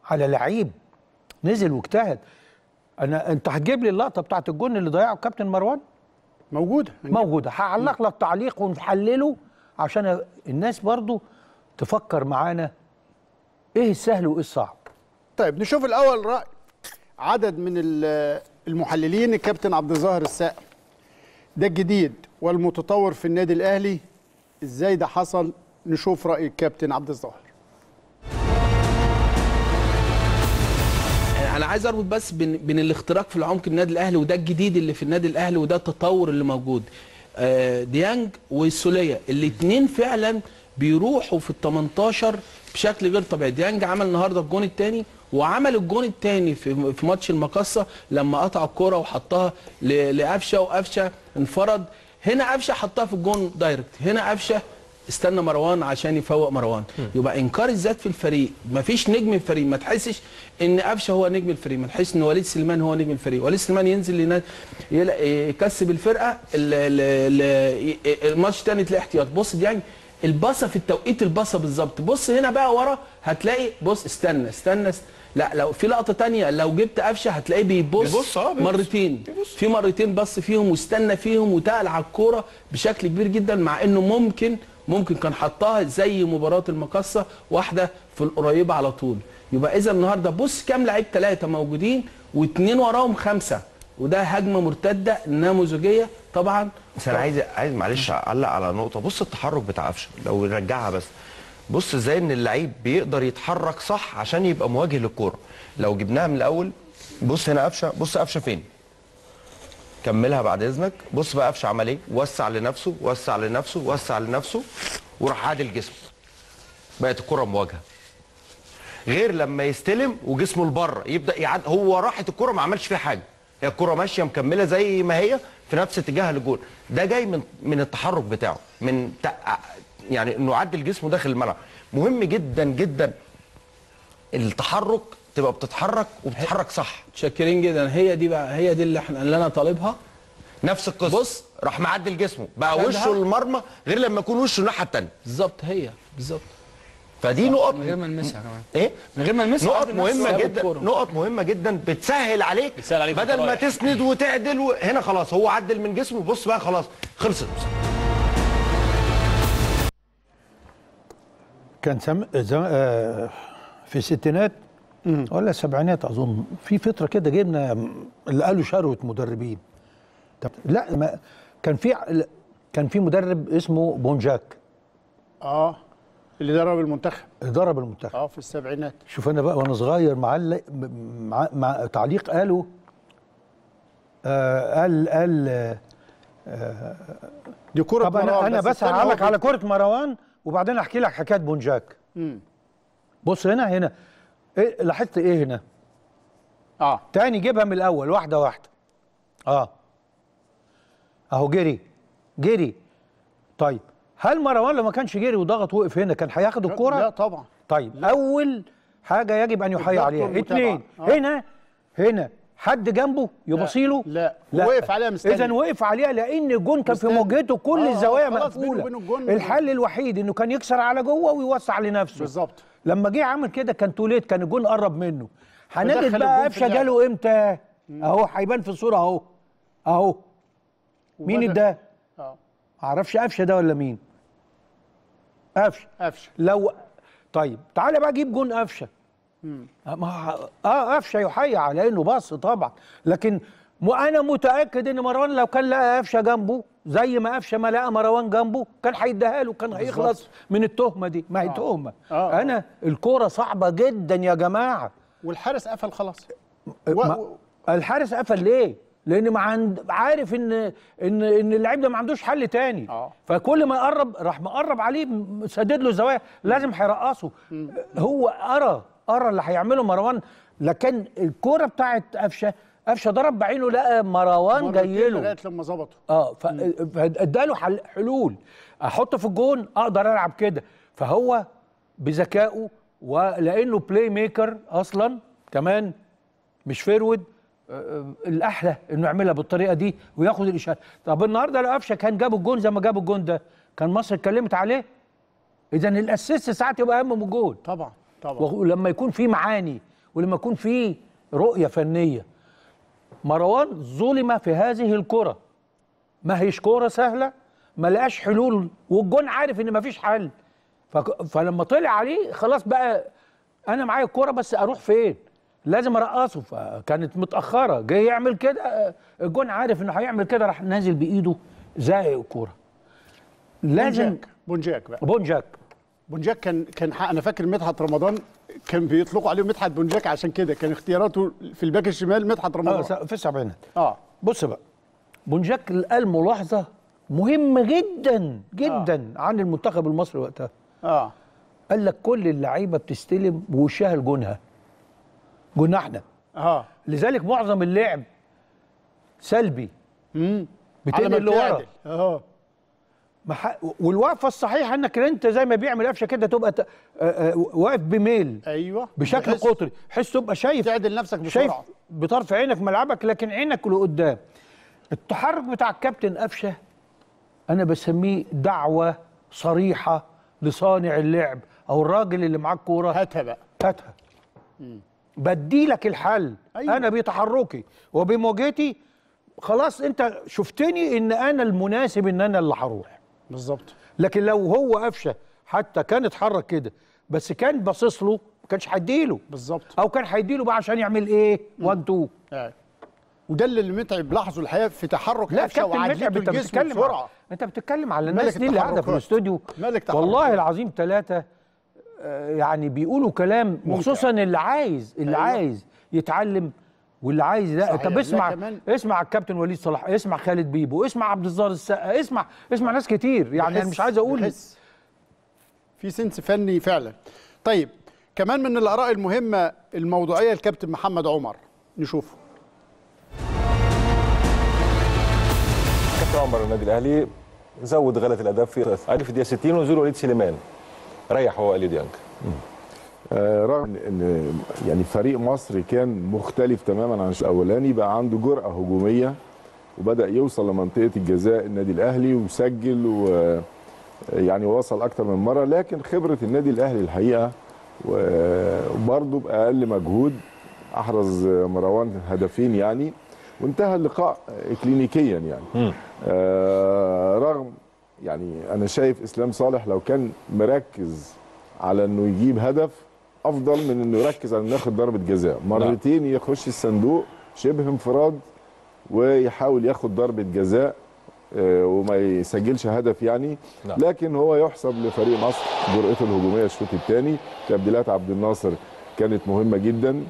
على لعيب نزل واجتهد انا انت هتجيب لي اللقطه بتاعت الجون اللي ضيعه الكابتن مروان موجوده موجوده هعلق لك تعليق ونحلله عشان الناس برضو تفكر معانا ايه السهل وايه الصعب طيب نشوف الاول راي عدد من المحللين الكابتن عبد الظاهر السقا ده الجديد والمتطور في النادي الاهلي ازاي ده حصل نشوف راي الكابتن عبد الظاهر انا عايز اربط بس بين, بين الاختراق في العمق النادي الاهلي وده الجديد اللي في النادي الاهلي وده التطور اللي موجود آه، ديانج والسوليه الاثنين فعلا بيروحوا في ال 18 بشكل غير طبيعي ديانج عمل النهارده الجون الثاني وعمل الجون الثاني في في ماتش المقصه لما قطع الكوره وحطها لقفشه وقفشه انفرد هنا قفشه حطها في الجون دايركت هنا قفشه استنى مروان عشان يفوق مروان م. يبقى انكار الذات في الفريق مفيش نجم الفريق ما تحسش ان قفشه هو نجم الفريق ما تحسش ان وليد سليمان هو نجم الفريق وليد سليمان ينزل يكسب الفرقه الماتش الثاني تلاقي احتياط بص ديانج يعني الباصه في التوقيت الباصه بالظبط بص هنا بقى ورا هتلاقي بص استنى استنى, استنى لا لو في لقطه تانية لو جبت قفشه هتلاقيه بيبص, بيبص آه بيبص مرتين بيبص. في مرتين بص فيهم واستنى فيهم وتقل على الكوره بشكل كبير جدا مع انه ممكن ممكن كان حطها زي مباراه المقصه واحده في القريبه على طول يبقى اذا النهارده بص كام لعيب ثلاثه موجودين واثنين وراهم خمسه وده هجمه مرتده نموذجيه طبعا بس انا عايز عايز معلش اعلق على نقطه بص التحرك بتاع قفشه لو نرجعها بس بص ازاي ان اللعيب بيقدر يتحرك صح عشان يبقى مواجه للكوره لو جبناها من الاول بص هنا قفشه بص قفشه فين كملها بعد اذنك بص بقى قفشه عمل ايه وسع لنفسه وسع لنفسه وسع لنفسه وراح عادل جسمه بقت الكره مواجهه غير لما يستلم وجسمه لبره يبدا يعد هو راحت الكره ما عملش فيها حاجه هي الكره ماشيه مكمله زي ما هي في نفس اتجاه الجول ده جاي من من التحرك بتاعه من يعني انه عدل جسمه داخل الملعب مهم جدا جدا التحرك تبقى بتتحرك وبتتحرك صح متشكرين جدا هي دي بقى هي دي اللي احنا اللي انا طالبها نفس القصه بص راح معدل جسمه بقى وشه المرمى غير لما يكون وشه الناحيه الثانيه بالظبط هي بالظبط فدي نقط من غير ما نلمسها كمان ايه من غير ما نلمسها نقط مهمه جدا نقط مهمه جدا بتسهل عليك, بتسهل عليك بدل ما تسند وتعدل و... هنا خلاص هو عدل من جسمه بص بقى خلاص خلصت كان سم... آه، زم... آه في الستينات ولا السبعينات اظن في فتره كده جبنا اللي قالوا شروه مدربين طب لا ما كان في كان في مدرب اسمه بونجاك اه اللي درب المنتخب اللي درب المنتخب اه في السبعينات شوف انا بقى وانا صغير معلق مع, مع تعليق قاله آه قال قال آه دي كره مروان انا بس هعلق على كره مروان وبعدين احكي لك حكايه بونجاك مم. بص هنا هنا إيه لاحظت ايه هنا اه تاني جيبها من الاول واحده واحده اه اهو جري جري طيب هل مروان لو ما كانش جري وضغط وقف هنا كان هياخد الكوره لا طبعا طيب لا. اول حاجه يجب ان يحيى عليها اثنين آه. هنا هنا حد جنبه يبصيله له لا, لا. وقف عليها مستني اذا وقف عليها لان الجون كان في موجهته كل آه الزوايا آه، مقفوله الحل الوحيد انه كان يكسر على جوه ويوسع لنفسه بالظبط لما جه عمل كده كان توليت كان الجون قرب منه هنجد بقى قفشه جاله امتى اهو هيبان في الصوره اهو اهو مين ده اه معرفش قفشه ده ولا مين قفشه قفشه لو طيب تعالى بقى جيب جون قفشه آه، ما اه قفشه آه، يحيى على انه بص طبعا لكن وانا متاكد ان مروان لو كان لقى قفشه جنبه زي ما قفشه ما لقى مروان جنبه كان هيديها له كان هيخلص من التهمه دي ما هي آه. تهمه آه. آه. انا الكوره صعبه جدا يا جماعه والحارس قفل خلاص آه، و... الحارس قفل ليه لان ما عند عارف ان ان ان اللعيب ده ما عندوش حل تاني آه. فكل ما يقرب راح مقرب عليه سدد له زوايا لازم هيرقصه هو قرا ارى اللي هيعمله مروان لكن الكوره بتاعت قفشه قفشه ضرب بعينه لقى مروان جاي له لقيت لما ظبطه اه فاداله حلول احطه في الجون اقدر العب كده فهو بذكائه ولانه بلاي ميكر اصلا كمان مش فيرود آه، آه، الاحلى انه يعملها بالطريقه دي وياخد الاشاره طب النهارده لو قفشه كان جاب الجون زي ما جاب الجون ده كان مصر اتكلمت عليه اذا الاسيست ساعات يبقى اهم من الجون طبعا طبعا ولما يكون في معاني ولما يكون في رؤيه فنيه مروان ظلم في هذه الكره ما هيش كوره سهله ما لقاش حلول والجون عارف ان ما فيش حل فلما طلع عليه خلاص بقى انا معايا الكوره بس اروح فين لازم ارقصه فكانت متاخره جاي يعمل كده الجون عارف انه هيعمل كده راح نازل بايده زاهق الكوره لازم بونجاك بونجاك بقى بونجاك بونجاك كان كان انا فاكر مدحت رمضان كان بيطلقوا عليه مدحت بونجاك عشان كده كان اختياراته في الباك الشمال مدحت آه، رمضان اه في السبعينات اه بص بقى بونجاك قال ملاحظه مهمه جدا آه. جدا آه. عن المنتخب المصري وقتها اه قال لك كل اللعيبه بتستلم بوشها لجونها احنا اه لذلك معظم اللعب سلبي امم بتنقل لورا اه مح... والوقفه الصحيحه انك انت زي ما بيعمل قفشه كده تبقى ت... آه، آه، واقف بميل ايوه بشكل بحس... قطري بحيث تبقى شايف تعدل نفسك بسرعه شايف بطرف عينك ملعبك لكن عينك لقدام التحرك بتاع الكابتن قفشه انا بسميه دعوه صريحه لصانع اللعب او الراجل اللي معاه الكوره هاتها بقى هاتها بدي لك الحل أيوة. انا بتحركي وبمواجهتي خلاص انت شفتني ان انا المناسب ان انا اللي هروح بالظبط لكن لو هو قفشه حتى كان اتحرك كده بس كان باصص له ما كانش هيديله بالظبط او كان هيديله بقى عشان يعمل ايه 1 2 آه. وده اللي متعب لاحظه الحقيقه في تحرك لا كابتن متعب انت بتتكلم بسرعه انت بتتكلم على الناس دي اللي قاعده في الاستوديو والله العظيم ثلاثه آه، يعني بيقولوا كلام وخصوصا اللي عايز اللي أيوه. عايز يتعلم واللي عايز لا طب اسمع اسمع الكابتن وليد صلاح اسمع خالد بيبو اسمع عبد الظاهر السقا اسمع اسمع ناس كتير يعني انا مش عايز اقول بحس. في سنس فني فعلا طيب كمان من الاراء المهمه الموضوعيه الكابتن محمد عمر نشوفه كابتن عمر النادي الاهلي زود غلط الاداء في عارف الدقيقه 60 ونزول وليد سليمان ريح هو اليديانج آه، رغم ان يعني فريق مصر كان مختلف تماما عن الاولاني بقى عنده جرأه هجوميه وبدا يوصل لمنطقه الجزاء النادي الاهلي وسجل و آه، يعني وصل اكتر من مره لكن خبره النادي الاهلي الحقيقه وبرضه آه، باقل مجهود احرز مروان هدفين يعني وانتهى اللقاء كلينيكيا يعني آه رغم يعني انا شايف اسلام صالح لو كان مركز على انه يجيب هدف افضل من انه يركز على انه ياخد ضربه جزاء نعم. مرتين لا. يخش الصندوق شبه انفراد ويحاول ياخد ضربه جزاء آه، وما يسجلش هدف يعني لا. نعم. لكن هو يحسب لفريق مصر جرأته الهجوميه الشوط الثاني تبديلات عبد الناصر كانت مهمه جدا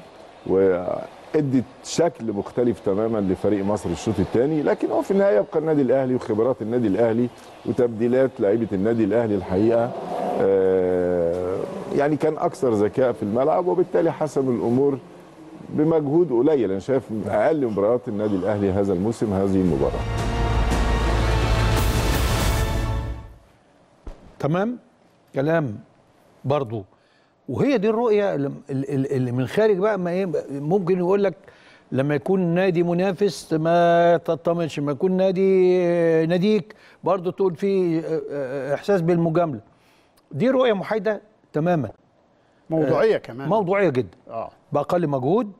وادت شكل مختلف تماما لفريق مصر الشوط الثاني لكن هو في النهايه يبقى النادي الاهلي وخبرات النادي الاهلي وتبديلات لعيبه النادي الاهلي الحقيقه آه، يعني كان اكثر ذكاء في الملعب وبالتالي حسم الامور بمجهود قليل انا شايف اقل مباريات النادي الاهلي هذا الموسم هذه المباراه تمام كلام برضو وهي دي الرؤيه اللي من خارج بقى ما ايه ممكن يقول لك لما يكون نادي منافس ما تطمنش لما يكون نادي ناديك برضه تقول فيه آه، آه، آه، احساس بالمجامله دي رؤيه محايده تماما موضوعيه آه كمان موضوعيه جدا اه باقل مجهود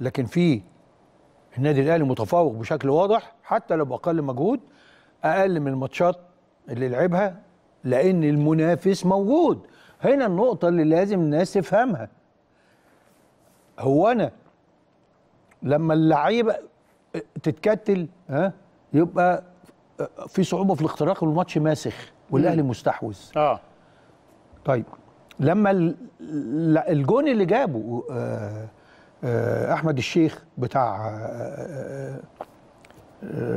لكن في النادي الاهلي متفوق بشكل واضح حتى لو باقل مجهود اقل من الماتشات اللي لعبها لان المنافس موجود هنا النقطه اللي لازم الناس تفهمها هو انا لما اللعيبه تتكتل ها يبقى في صعوبه في الاختراق والماتش ماسخ والاهلي مستحوذ اه طيب لما الجون اللي جابه آه، آه، احمد الشيخ بتاع آه،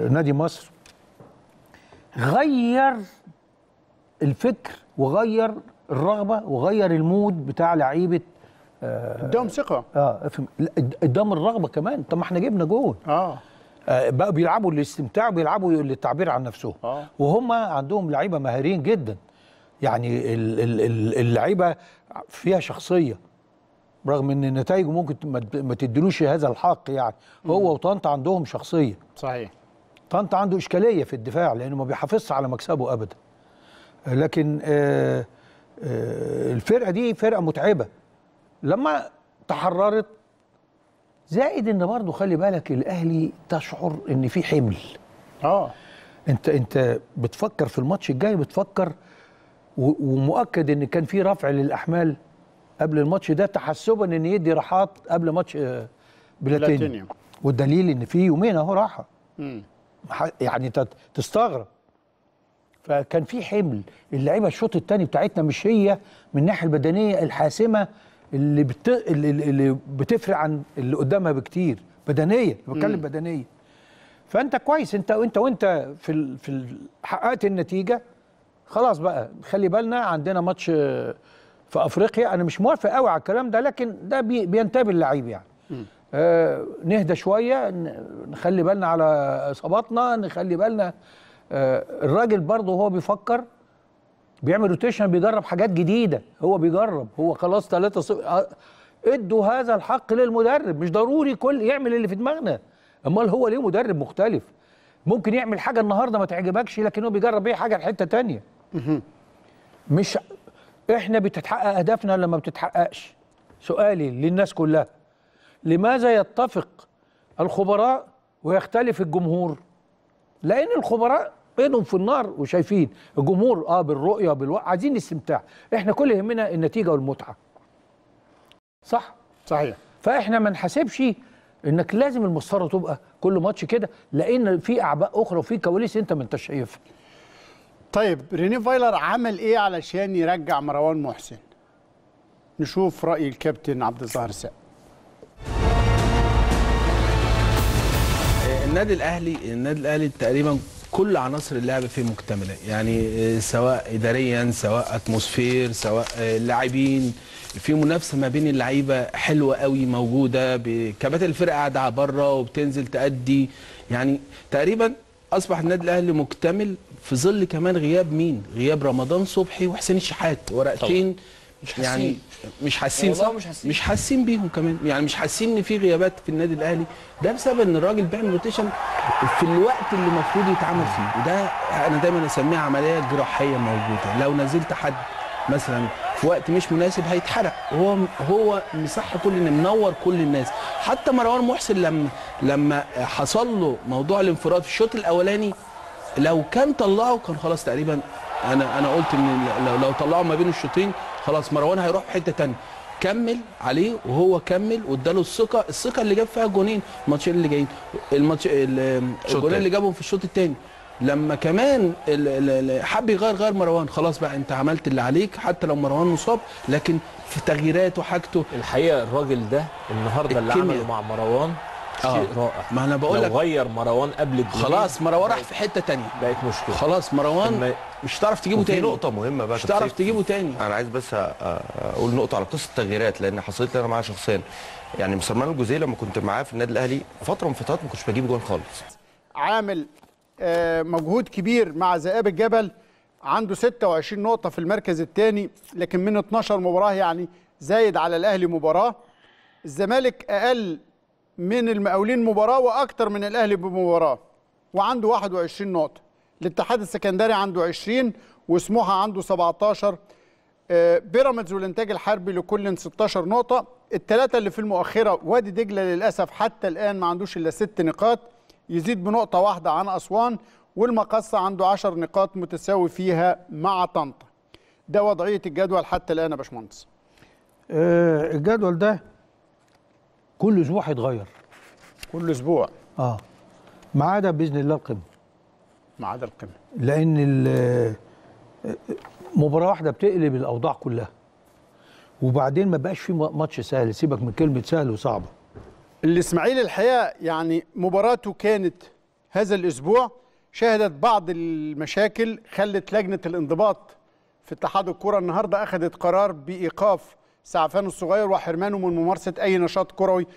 نادي مصر غير الفكر وغير الرغبه وغير المود بتاع لعيبه اداهم ثقه اه اداهم الرغبه كمان طب ما احنا جبنا جون اه بقوا بيلعبوا للاستمتاع وبيلعبوا للتعبير عن نفسهم آه. وهم عندهم لعيبه مهاريين جدا يعني اللعيبه فيها شخصيه رغم ان نتائجه ممكن ما تدلوش هذا الحق يعني هو وطنطا عندهم شخصيه صحيح طنطا عنده اشكاليه في الدفاع لانه ما بيحافظش على مكسبه ابدا لكن آه، آه، الفرقه دي فرقه متعبه لما تحررت زائد ان برضه خلي بالك الاهلي تشعر ان في حمل اه انت انت بتفكر في الماتش الجاي بتفكر ومؤكد ان كان في رفع للاحمال قبل الماتش ده تحسبا ان يدي راحات قبل ماتش آه، بلاتينيوم والدليل ان في يومين اهو راحه يعني تستغرب فكان في حمل اللعيبه الشوط الثاني بتاعتنا مش هي من الناحيه البدنيه الحاسمه اللي بت... اللي بتفرق عن اللي قدامها بكتير بدنيه بتكلم بدنيه فانت كويس انت وانت وانت في ال... في حققت النتيجه خلاص بقى خلي بالنا عندنا ماتش آه، في افريقيا انا مش موافق قوي على الكلام ده لكن ده بينتبه اللعيب يعني آه نهدى شويه نخلي بالنا على اصاباتنا نخلي بالنا آه الراجل برضه هو بيفكر بيعمل روتيشن بيجرب حاجات جديده هو بيجرب هو خلاص 3 0 آه، ادوا هذا الحق للمدرب مش ضروري كل يعمل اللي في دماغنا امال هو ليه مدرب مختلف ممكن يعمل حاجه النهارده ما تعجبكش لكن هو بيجرب بيها حاجه لحته ثانيه مش احنا بتتحقق اهدافنا لما بتتحققش سؤالي للناس كلها لماذا يتفق الخبراء ويختلف الجمهور لان الخبراء بينهم في النار وشايفين الجمهور اه بالرؤيه بالوقت عايزين الاستمتاع احنا كل يهمنا النتيجه والمتعه صح صحيح فاحنا ما نحاسبش انك لازم المسطره تبقى كل ماتش كده لان في اعباء اخرى وفي كواليس انت ما انتش شايفها طيب ريني فايلر عمل ايه علشان يرجع مروان محسن نشوف راي الكابتن عبد الظاهر سقا آه، النادي الاهلي النادي الاهلي تقريبا كل عناصر اللعب فيه مكتمله يعني آه، سواء اداريا سواء اتموسفير سواء آه، لاعبين في منافسه ما بين اللعيبه حلوه قوي موجوده كباتن الفرقه قاعده بره وبتنزل تأدي يعني تقريبا اصبح النادي الاهلي مكتمل في ظل كمان غياب مين غياب رمضان صبحي وحسين الشحات ورقتين مش حاسين. يعني مش حاسين صح مش حاسين حاسين بيهم كمان يعني مش حاسين ان في غيابات في النادي الاهلي ده بسبب ان الراجل بيعمل روتيشن في الوقت اللي المفروض يتعمل فيه وده انا دايما اسميها عمليه جراحيه موجوده لو نزلت حد مثلا في وقت مش مناسب هيتحرق هو هو مصح كل ان منور كل الناس حتى مروان محسن لما لما حصل له موضوع الانفراد في الشوط الاولاني لو كان طلعه كان خلاص تقريبا انا انا قلت ان لو, لو طلعه ما بين الشوطين خلاص مروان هيروح في حته ثانيه كمل عليه وهو كمل واداله الثقه الثقه اللي جاب فيها الجونين الماتشين اللي جايين الماتش الجونين اللي جابهم في الشوط الثاني لما كمان حب يغير غير مروان خلاص بقى انت عملت اللي عليك حتى لو مروان مصاب لكن في تغييراته حاجته الحقيقه الراجل ده النهارده اللي عمله مع مروان آه. شيء رائع ما انا بقول لك غير مروان قبل الجنين. خلاص مروان راح في حته ثانيه بقت مشكله خلاص مروان مش هتعرف تجيبه تاني نقطة مهمة بقى مش هتعرف تجيبه تاني انا عايز بس اقول نقطة على قصة التغييرات لان حصلت لي انا معايا شخصيا يعني مسلمان الجزيري لما كنت معاه في النادي الاهلي فترة من فترات ما كنتش بجيب جوان خالص عامل آه، مجهود كبير مع ذئاب الجبل عنده 26 نقطة في المركز الثاني لكن من 12 مباراة يعني زايد على الأهلي مباراة الزمالك أقل من المقاولين مباراه واكثر من الاهلي بمباراه وعنده 21 نقطه الاتحاد السكندري عنده 20 وسموحه عنده 17 آه، بيراميدز والانتاج الحربي لكل 16 نقطه الثلاثه اللي في المؤخره وادي دجله للاسف حتى الان ما عندوش الا ست نقاط يزيد بنقطه واحده عن اسوان والمقصه عنده 10 نقاط متساوي فيها مع طنطا ده وضعيه الجدول حتى الان يا باشمهندس آه، الجدول ده كل اسبوع هيتغير كل اسبوع اه ما عدا باذن الله القمه ما عدا القمه لان مباراه واحده بتقلب الاوضاع كلها وبعدين ما بقاش في ماتش سهل سيبك من كلمه سهل وصعبه الاسماعيلي الحقيقه يعني مباراته كانت هذا الاسبوع شهدت بعض المشاكل خلت لجنه الانضباط في اتحاد الكره النهارده اخذت قرار بايقاف سعفان الصغير وحرمانه من ممارسه اي نشاط كروي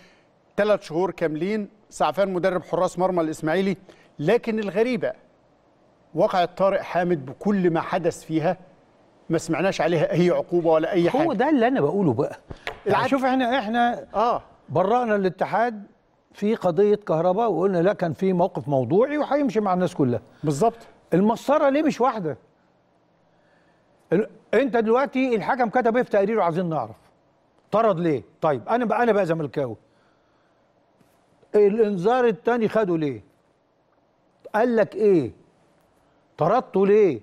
ثلاث شهور كاملين سعفان مدرب حراس مرمى الاسماعيلي لكن الغريبه وقع طارق حامد بكل ما حدث فيها ما سمعناش عليها اي عقوبه ولا اي حاجه هو ده اللي انا بقوله بقى يعني شوف احنا احنا اه برأنا الاتحاد في قضيه كهرباء وقلنا لا كان في موقف موضوعي وهيمشي مع الناس كلها بالظبط المسطره ليه مش واحده انت دلوقتي الحكم كتب ايه في تقريره عايزين نعرف طرد ليه طيب انا بقى انا بقى زملكاوي الانذار الثاني خده ليه قال لك ايه طردته ليه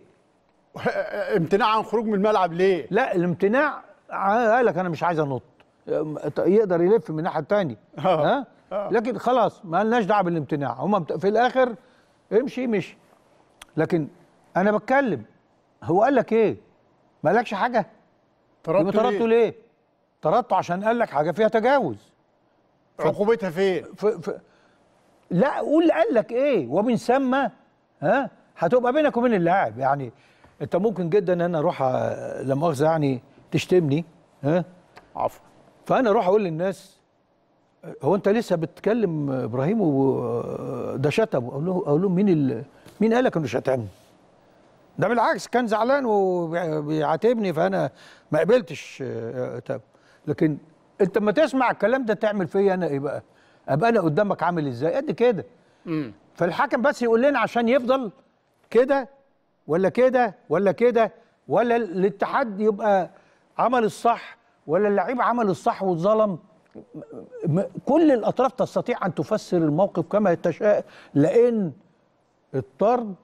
امتناع عن خروج من الملعب ليه لا الامتناع قال لك انا مش عايز انط يقدر يلف من الناحيه الثانيه آه، ها آه. لكن خلاص ما لناش دعوه بالامتناع هم في الاخر امشي مشي لكن انا بتكلم هو قال لك ايه ما قالكش حاجه طردته ليه, طردته ليه؟ طردته عشان قال لك حاجه فيها تجاوز عقوبتها فين؟ ف... ف... لا قول قال لك ايه ومن ثم ها هتبقى بينك وبين اللاعب يعني انت ممكن جدا ان انا اروح آه، لا مؤاخذه يعني تشتمني ها عفوا فانا اروح اقول للناس آه، هو انت لسه بتكلم ابراهيم وده آه، شتمه اقول له اقول لهم مين ال... مين قال لك انه شتمني؟ ده بالعكس كان زعلان وبيعاتبني فانا ما قبلتش طب لكن انت ما تسمع الكلام ده تعمل فيا انا ايه بقى؟ ابقى انا قدامك عامل ازاي؟ قد كده. فالحكم بس يقول لنا عشان يفضل كده ولا كده ولا كده ولا الاتحاد يبقى عمل الصح ولا اللعيب عمل الصح واتظلم كل الاطراف تستطيع ان تفسر الموقف كما تشاء لان الطرد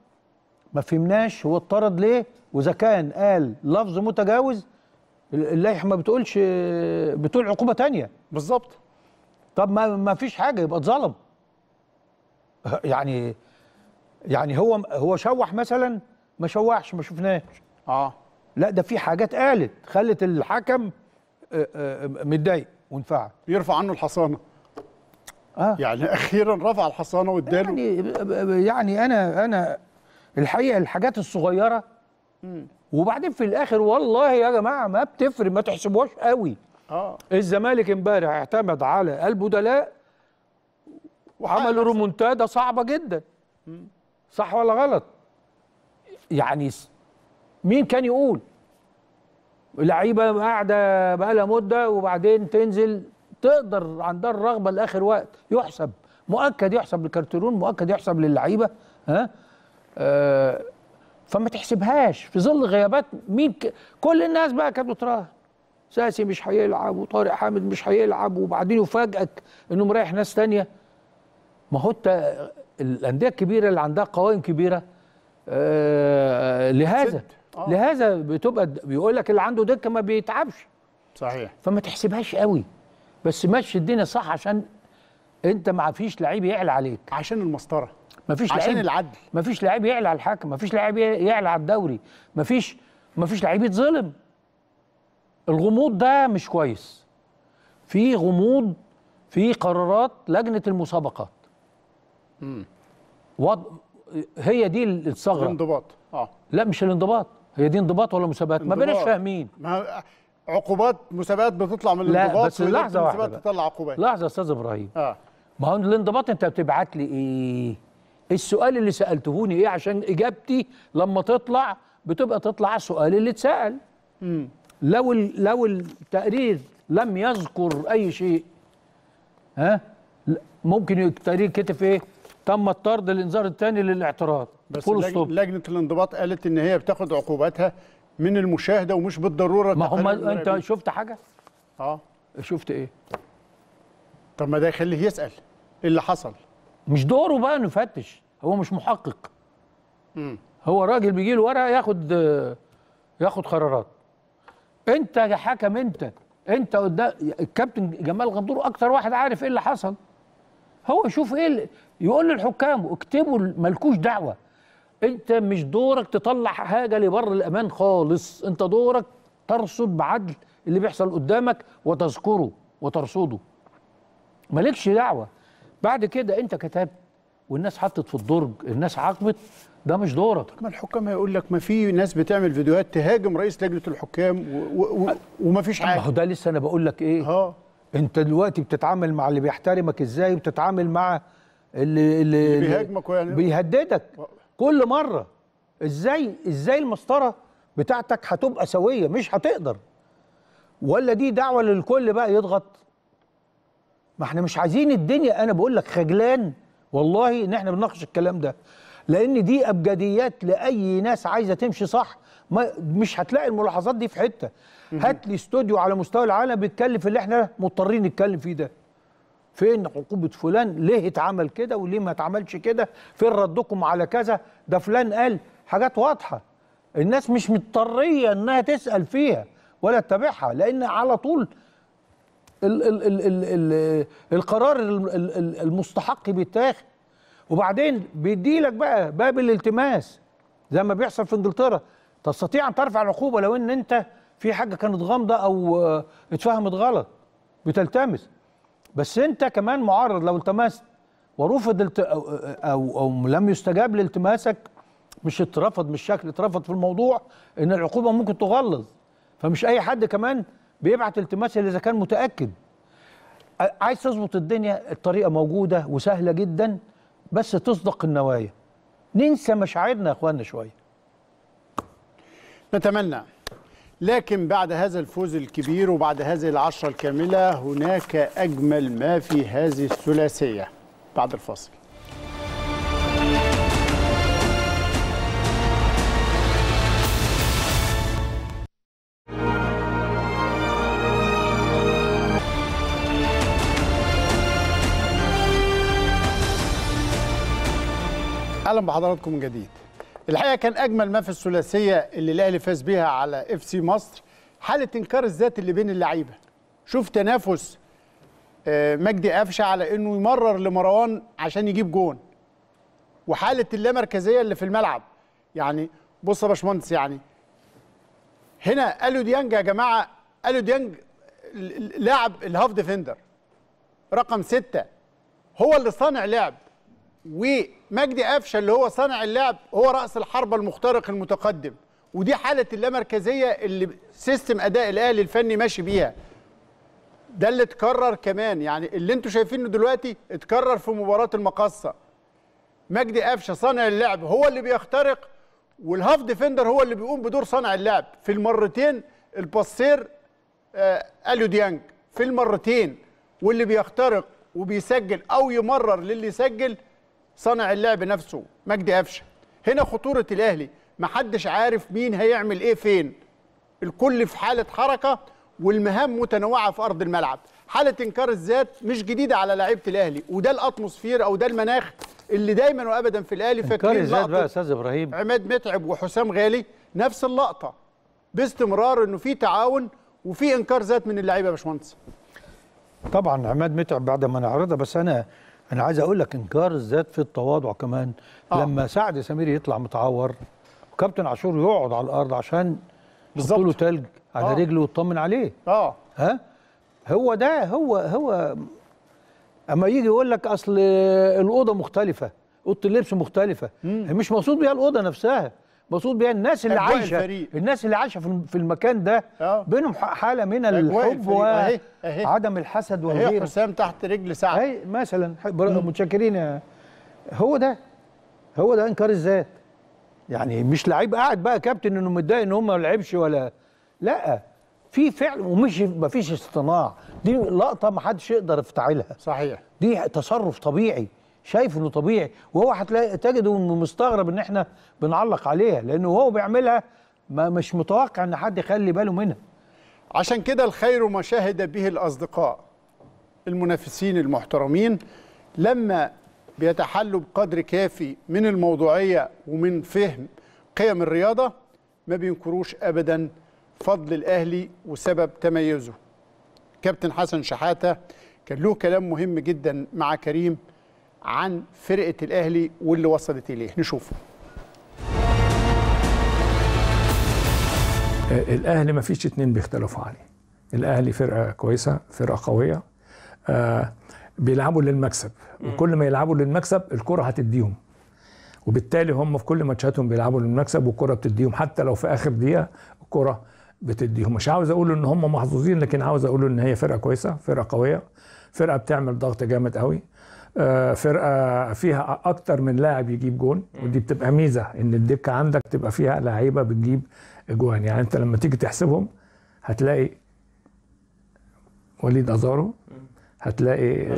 ما فهمناش هو اتطرد ليه واذا كان قال لفظ متجاوز اللائحه ما بتقولش بتقول عقوبه تانية بالظبط طب ما ما فيش حاجه يبقى اتظلم يعني يعني هو هو شوح مثلا ما شوحش ما شفناش اه لا ده في حاجات قالت خلت الحكم آه، آه، متضايق وانفعل يرفع عنه الحصانه آه. يعني اخيرا رفع الحصانه واداله يعني يعني انا انا الحقيقه الحاجات الصغيره وبعدين في الاخر والله يا جماعه ما بتفرق ما تحسبوهاش قوي اه الزمالك امبارح اعتمد على البدلاء وعملوا آه. رومونتادا صعبه جدا صح ولا غلط يعني مين كان يقول لعيبه قاعده بقالها مده وبعدين تنزل تقدر عندها الرغبه لاخر وقت يحسب مؤكد يحسب لكارتيرون مؤكد يحسب للعيبه ها آه فما تحسبهاش في ظل غيابات مين ك... كل الناس بقى كانت بتراهن ساسي مش هيلعب وطارق حامد مش هيلعب وبعدين يفاجئك انه مريح ناس ثانيه ما هو انت الانديه الكبيره اللي عندها قوائم كبيره آه لهذا آه. لهذا بتبقى بيقول لك اللي عنده دكه ما بيتعبش صحيح فما تحسبهاش قوي بس ماشي الدنيا صح عشان انت ما فيش لعيب يعلى عليك عشان المسطره مفيش عشان العدل مفيش لعيب يعلى على الحكم مفيش لعيب يعلى على الدوري مفيش مفيش لعيب يتظلم الغموض ده مش كويس في غموض في قرارات لجنه المسابقات امم وض... هي دي الثغره الانضباط اه لا مش الانضباط هي دي انضباط ولا مسابقات ما بقناش فاهمين ما عقوبات مسابقات بتطلع من الانضباط لا بس لحظه واحده بتطلع عقوبات لحظه يا استاذ ابراهيم اه ما هو الانضباط انت بتبعت لي ايه السؤال اللي سالتهوني ايه عشان اجابتي لما تطلع بتبقى تطلع السؤال اللي اتسال لو الـ لو التقرير لم يذكر اي شيء ها ممكن التقرير كتب ايه تم الطرد الانذار الثاني للاعتراض بس لجنة, لجنه الانضباط قالت ان هي بتاخد عقوباتها من المشاهده ومش بالضروره ما هم انت شفت حاجه اه شفت ايه طب ما ده يخليه يسال ايه اللي حصل مش دوره بقى انه يفتش هو مش محقق هو راجل بيجي له ورقه ياخد ياخد قرارات انت يا حكم انت انت قدام الكابتن جمال غندور اكتر واحد عارف ايه اللي حصل هو يشوف ايه يقول للحكام اكتبوا مالكوش دعوه انت مش دورك تطلع حاجه لبر الامان خالص انت دورك ترصد بعدل اللي بيحصل قدامك وتذكره وترصده مالكش دعوه بعد كده انت كتبت والناس حطت في الدرج الناس عاقبت ده مش دورك ما الحكام هيقول لك ما في ناس بتعمل فيديوهات تهاجم رئيس لجنه الحكام و... و... و... وما فيش حاجه ما هو ده لسه انا بقول لك ايه اه انت دلوقتي بتتعامل مع اللي بيحترمك ازاي وبتتعامل مع اللي اللي بيهاجمك يعني بيهددك آه. كل مره ازاي ازاي المسطره بتاعتك هتبقى سويه مش هتقدر ولا دي دعوه للكل بقى يضغط ما احنا مش عايزين الدنيا انا بقول لك خجلان والله ان احنا بنناقش الكلام ده لان دي ابجديات لاي ناس عايزه تمشي صح ما مش هتلاقي الملاحظات دي في حته هات لي استوديو على مستوى العالم بيتكلم في اللي احنا مضطرين نتكلم فيه ده فين عقوبه فلان ليه اتعمل كده وليه ما اتعملش كده فين ردكم على كذا ده فلان قال حاجات واضحه الناس مش مضطريه انها تسال فيها ولا تتابعها لان على طول الـ الـ الـ الـ الـ القرار المستحق بيتاخد وبعدين بيديلك بقى باب الالتماس زي ما بيحصل في انجلترا تستطيع ان ترفع العقوبه لو ان انت في حاجه كانت غامضه او اتفهمت غلط بتلتمس بس انت كمان معرض لو التمست ورفض الت... أو, او او لم يستجاب لالتماسك مش اترفض مش شكل اترفض في الموضوع ان العقوبه ممكن تغلظ فمش اي حد كمان بيبعت التماس اذا كان متاكد عايز تظبط الدنيا الطريقه موجوده وسهله جدا بس تصدق النوايا ننسى مشاعرنا يا اخواننا شويه نتمنى لكن بعد هذا الفوز الكبير وبعد هذه العشرة الكاملة هناك أجمل ما في هذه الثلاثية بعد الفاصل اهلا بحضراتكم من جديد الحقيقه كان اجمل ما في الثلاثيه اللي الاهلي فاز بيها على اف سي مصر حاله انكار الذات اللي بين اللعيبه شوف تنافس آه، مجدي قفشه على انه يمرر لمروان عشان يجيب جون وحاله اللامركزيه اللي في الملعب يعني بص يا باشمهندس يعني هنا قالوا ديانج يا جماعه قالوا ديانج لاعب الهاف ديفندر رقم ستة هو اللي صانع لعب ومجدي قفشه اللي هو صانع اللعب هو راس الحربه المخترق المتقدم ودي حاله اللامركزيه اللي سيستم اداء الاهلي الفني ماشي بيها ده اللي اتكرر كمان يعني اللي انتوا شايفينه دلوقتي اتكرر في مباراه المقصه مجدي قفشه صانع اللعب هو اللي بيخترق والهاف ديفندر هو اللي بيقوم بدور صانع اللعب في المرتين البصير آه، اليو ديانج في المرتين واللي بيخترق وبيسجل او يمرر للي يسجل صانع اللعب نفسه مجدي قفشه هنا خطوره الاهلي محدش عارف مين هيعمل ايه فين الكل في حاله حركه والمهام متنوعه في ارض الملعب حاله انكار الذات مش جديده على لعيبه الاهلي وده الاتموسفير او ده المناخ اللي دايما وابدا في الاهلي فاكرين انكار الذات بقى استاذ ابراهيم عماد متعب وحسام غالي نفس اللقطه باستمرار انه في تعاون وفي انكار ذات من اللعيبه يا باشمهندس طبعا عماد متعب بعد ما نعرضها بس انا انا عايز اقول لك انكار الذات في التواضع كمان آه. لما سعد سمير يطلع متعور وكابتن عاشور يقعد على الارض عشان بالظبط له تلج على آه. رجله ويطمن عليه اه ها هو ده هو هو اما يجي يقول لك اصل الاوضه مختلفه اوضه اللبس مختلفه مم. مش مقصود بيها الاوضه نفسها مقصود بيها الناس اللي عايشه الفريق. الناس اللي عايشه في المكان ده أوه. بينهم حاله من الحب وعدم الحسد والغيره اهي حسام تحت رجل سعد اي مثلا متشكرين هو ده هو ده انكار الذات يعني مش لعيب قاعد بقى كابتن انه متضايق ان هم ما لعبش ولا لا في فعل ومش مفيش اصطناع دي لقطه ما حدش يقدر يفتعلها صحيح دي تصرف طبيعي شايف انه طبيعي وهو هتلاقي تجده مستغرب ان احنا بنعلق عليها لانه هو بيعملها ما مش متوقع ان حد يخلي باله منها عشان كده الخير ما شهد به الاصدقاء المنافسين المحترمين لما بيتحلوا بقدر كافي من الموضوعيه ومن فهم قيم الرياضه ما بينكروش ابدا فضل الاهلي وسبب تميزه كابتن حسن شحاته كان له كلام مهم جدا مع كريم عن فرقه الاهلي واللي وصلت اليه نشوفه أه، الاهلي ما فيش اتنين بيختلفوا عليه الاهلي فرقه كويسه فرقه قويه آه بيلعبوا للمكسب وكل ما يلعبوا للمكسب الكره هتديهم وبالتالي هم في كل ماتشاتهم بيلعبوا للمكسب والكره بتديهم حتى لو في اخر دقيقه الكره بتديهم مش عاوز اقول ان هم محظوظين لكن عاوز اقول ان هي فرقه كويسه فرقه قويه فرقه بتعمل ضغط جامد قوي آه، فرقه فيها اكتر من لاعب يجيب جون ودي بتبقى ميزه ان الدكه عندك تبقى فيها لعيبه بتجيب اجوان يعني انت لما تيجي تحسبهم هتلاقي وليد ازارو هتلاقي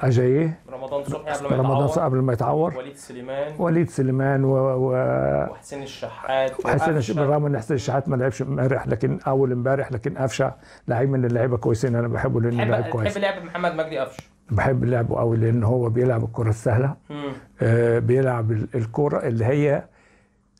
اجاييه رمضان صبحي قبل ما يتعور رمضان صبحي قبل ما يتعور وليد سليمان وليد سليمان و, و... وحسين الشحات وحسين الشحات بالرغم ان حسين الشحات ما لعبش امبارح لكن اول امبارح لكن قفشه لعيب من اللعيبه كويسين انا بحبه لانه لعيب كويس بحب لعب محمد مجدي قفشه بحب لعبه قوي لان هو بيلعب الكره السهله آه بيلعب الكره اللي هي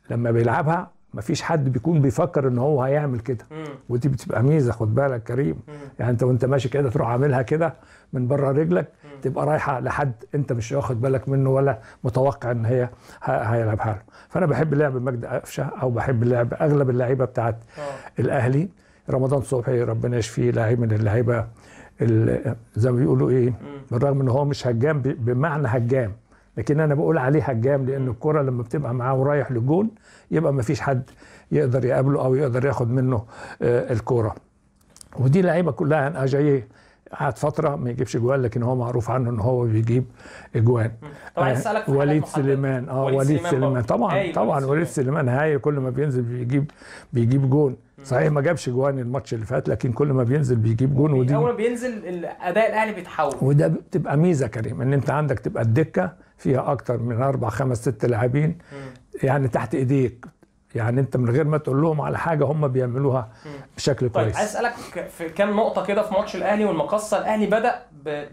لما بيلعبها مفيش حد بيكون بيفكر ان هو هيعمل كده ودي بتبقى ميزه خد بالك كريم مم. يعني انت وانت ماشي كده تروح عاملها كده من بره رجلك مم. تبقى رايحه لحد انت مش واخد بالك منه ولا متوقع ان هي هيلعبها له فانا بحب لعب مجدي قفشه او بحب لعب اغلب اللعيبه بتاعت أوه. الاهلي رمضان صبحي ربنا يشفيه لعيب من اللعيبه زي ما بيقولوا ايه بالرغم ان هو مش هجام بمعنى هجام لكن انا بقول عليه هجام لان الكره لما بتبقى معاه ورايح للجون يبقى ما فيش حد يقدر يقابله او يقدر ياخد منه آه، الكوره ودي لعيبه كلها عن اجاييه قعد فتره ما يجيبش جوان لكن هو معروف عنه ان هو بيجيب اجوان طبعا آه وليد سليمان اه وليد, سليمان طبعا أيوه، طبعا وليد سليمان هاي كل ما بينزل بيجيب بيجيب جون صحيح ما جابش جوان الماتش اللي فات لكن كل ما بينزل بيجيب جون ودي اول ما بينزل اداء الاهلي بيتحول وده بتبقى ميزه كريم ان انت عندك تبقى الدكه فيها اكتر من اربع خمس ست لاعبين يعني تحت ايديك يعني انت من غير ما تقول لهم على حاجه هم بيعملوها بشكل طيب كويس طيب عايز اسالك في كام نقطه كده في ماتش الاهلي والمقصه الاهلي بدا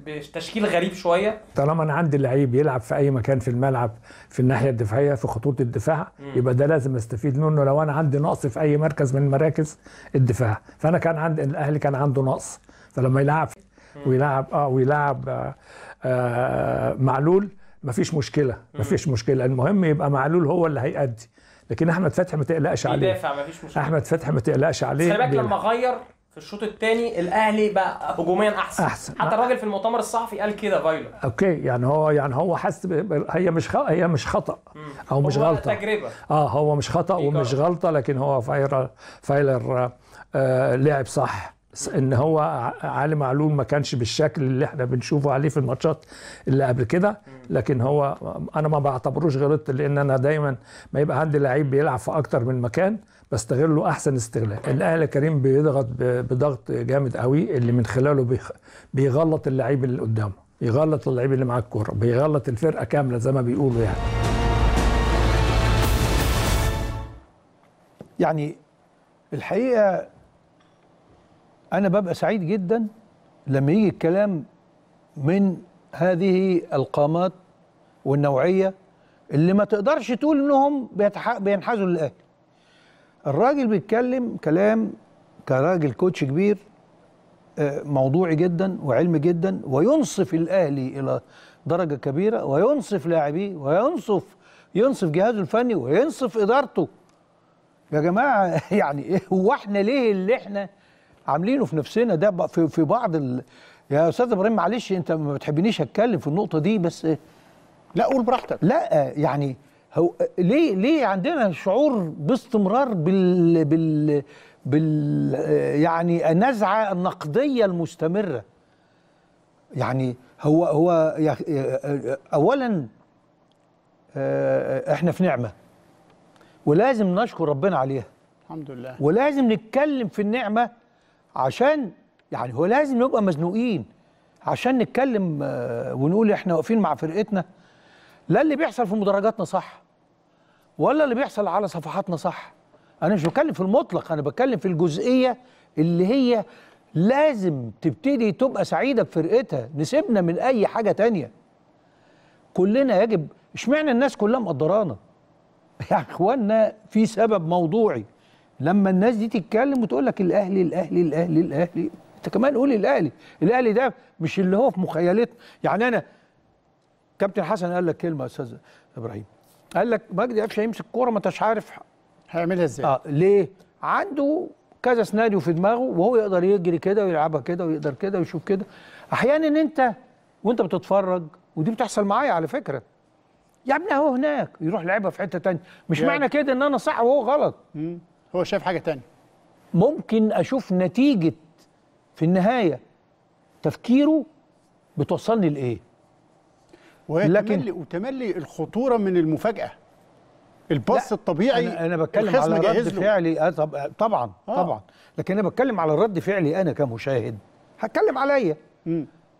بتشكيل غريب شويه طالما انا عندي لعيب يلعب في اي مكان في الملعب في الناحيه الدفاعيه في خطوط الدفاع م. يبقى ده لازم استفيد منه لو انا عندي نقص في اي مركز من مراكز الدفاع فانا كان عندي الاهلي كان عنده نقص فلما يلعب ويلعب اه ويلعب آه, آه معلول مفيش مشكله مفيش مشكله المهم يبقى معلول هو اللي هيأدي لكن احمد فتحي ما تقلقش عليه بيدافع مفيش مشكله احمد فتحي ما تقلقش عليه خلي بالك لما غير في الشوط الثاني الاهلي بقى هجوميا احسن احسن حتى الراجل في المؤتمر الصحفي قال كده فايلر اوكي يعني هو يعني هو حس هي مش خ... هي مش خطا او مش غلطه تجربه اه هو مش خطا ومش غلطه لكن هو فايلر فايلر آه لعب صح ان هو علي معلول ما كانش بالشكل اللي احنا بنشوفه عليه في الماتشات اللي قبل كده لكن هو انا ما بعتبروش غلطت لان انا دايما ما يبقى عندي لعيب بيلعب في اكتر من مكان بستغله احسن استغلال الاهلي كريم بيضغط بضغط جامد قوي اللي من خلاله بيغلط اللعيب اللي قدامه يغلط اللعيب اللي معاه الكوره بيغلط الفرقه كامله زي ما بيقولوا يعني يعني الحقيقه انا ببقى سعيد جدا لما يجي الكلام من هذه القامات والنوعيه اللي ما تقدرش تقول انهم بينحازوا للاهلي الراجل بيتكلم كلام كراجل كوتش كبير آه، موضوعي جدا وعلمي جدا وينصف الاهلي الى درجه كبيره وينصف لاعبيه وينصف ينصف جهازه الفني وينصف ادارته يا جماعه يعني إيه، هو احنا ليه اللي احنا عاملينه في نفسنا ده في, في بعض ال... يا استاذ ابراهيم معلش انت ما بتحبنيش اتكلم في النقطه دي بس لا قول براحتك لا يعني هو ليه ليه عندنا شعور باستمرار بال بال بال يعني النزعه النقديه المستمره يعني هو هو اولا آه، احنا في نعمه ولازم نشكر ربنا عليها الحمد لله ولازم نتكلم في النعمه عشان يعني هو لازم نبقى مزنوقين عشان نتكلم آه، ونقول احنا واقفين مع فرقتنا لا اللي بيحصل في مدرجاتنا صح ولا اللي بيحصل على صفحاتنا صح انا مش بتكلم في المطلق انا بتكلم في الجزئيه اللي هي لازم تبتدي تبقى سعيده بفرقتها نسيبنا من اي حاجه تانية كلنا يجب اشمعنى الناس كلها مقدرانا يا اخوانا في سبب موضوعي لما الناس دي تتكلم وتقول لك الاهلي الاهلي الاهلي الاهلي انت كمان قول الاهلي الاهلي ده مش اللي هو في مخيلتنا يعني انا كابتن حسن قال لك كلمه يا استاذ ابراهيم قال لك مجدي قفشه هيمسك الكوره ما انتش عارف هيعملها ازاي اه ليه عنده كذا سيناريو في دماغه وهو يقدر يجري كده ويلعبها كده ويقدر كده ويشوف كده احيانا إن انت وانت بتتفرج ودي بتحصل معايا على فكره يا ابني اهو هناك يروح لعبها في حته تانية مش يعني. معنى كده ان انا صح وهو غلط مم. هو شايف حاجه تانية ممكن اشوف نتيجه في النهايه تفكيره بتوصلني لايه وهي لكن تملي وتملي الخطوره من المفاجاه الباص الطبيعي انا, أنا بتكلم على رد فعلي آه، طب طبعا آه. طبعا لكن انا بتكلم على رد فعلي انا كمشاهد هتكلم عليا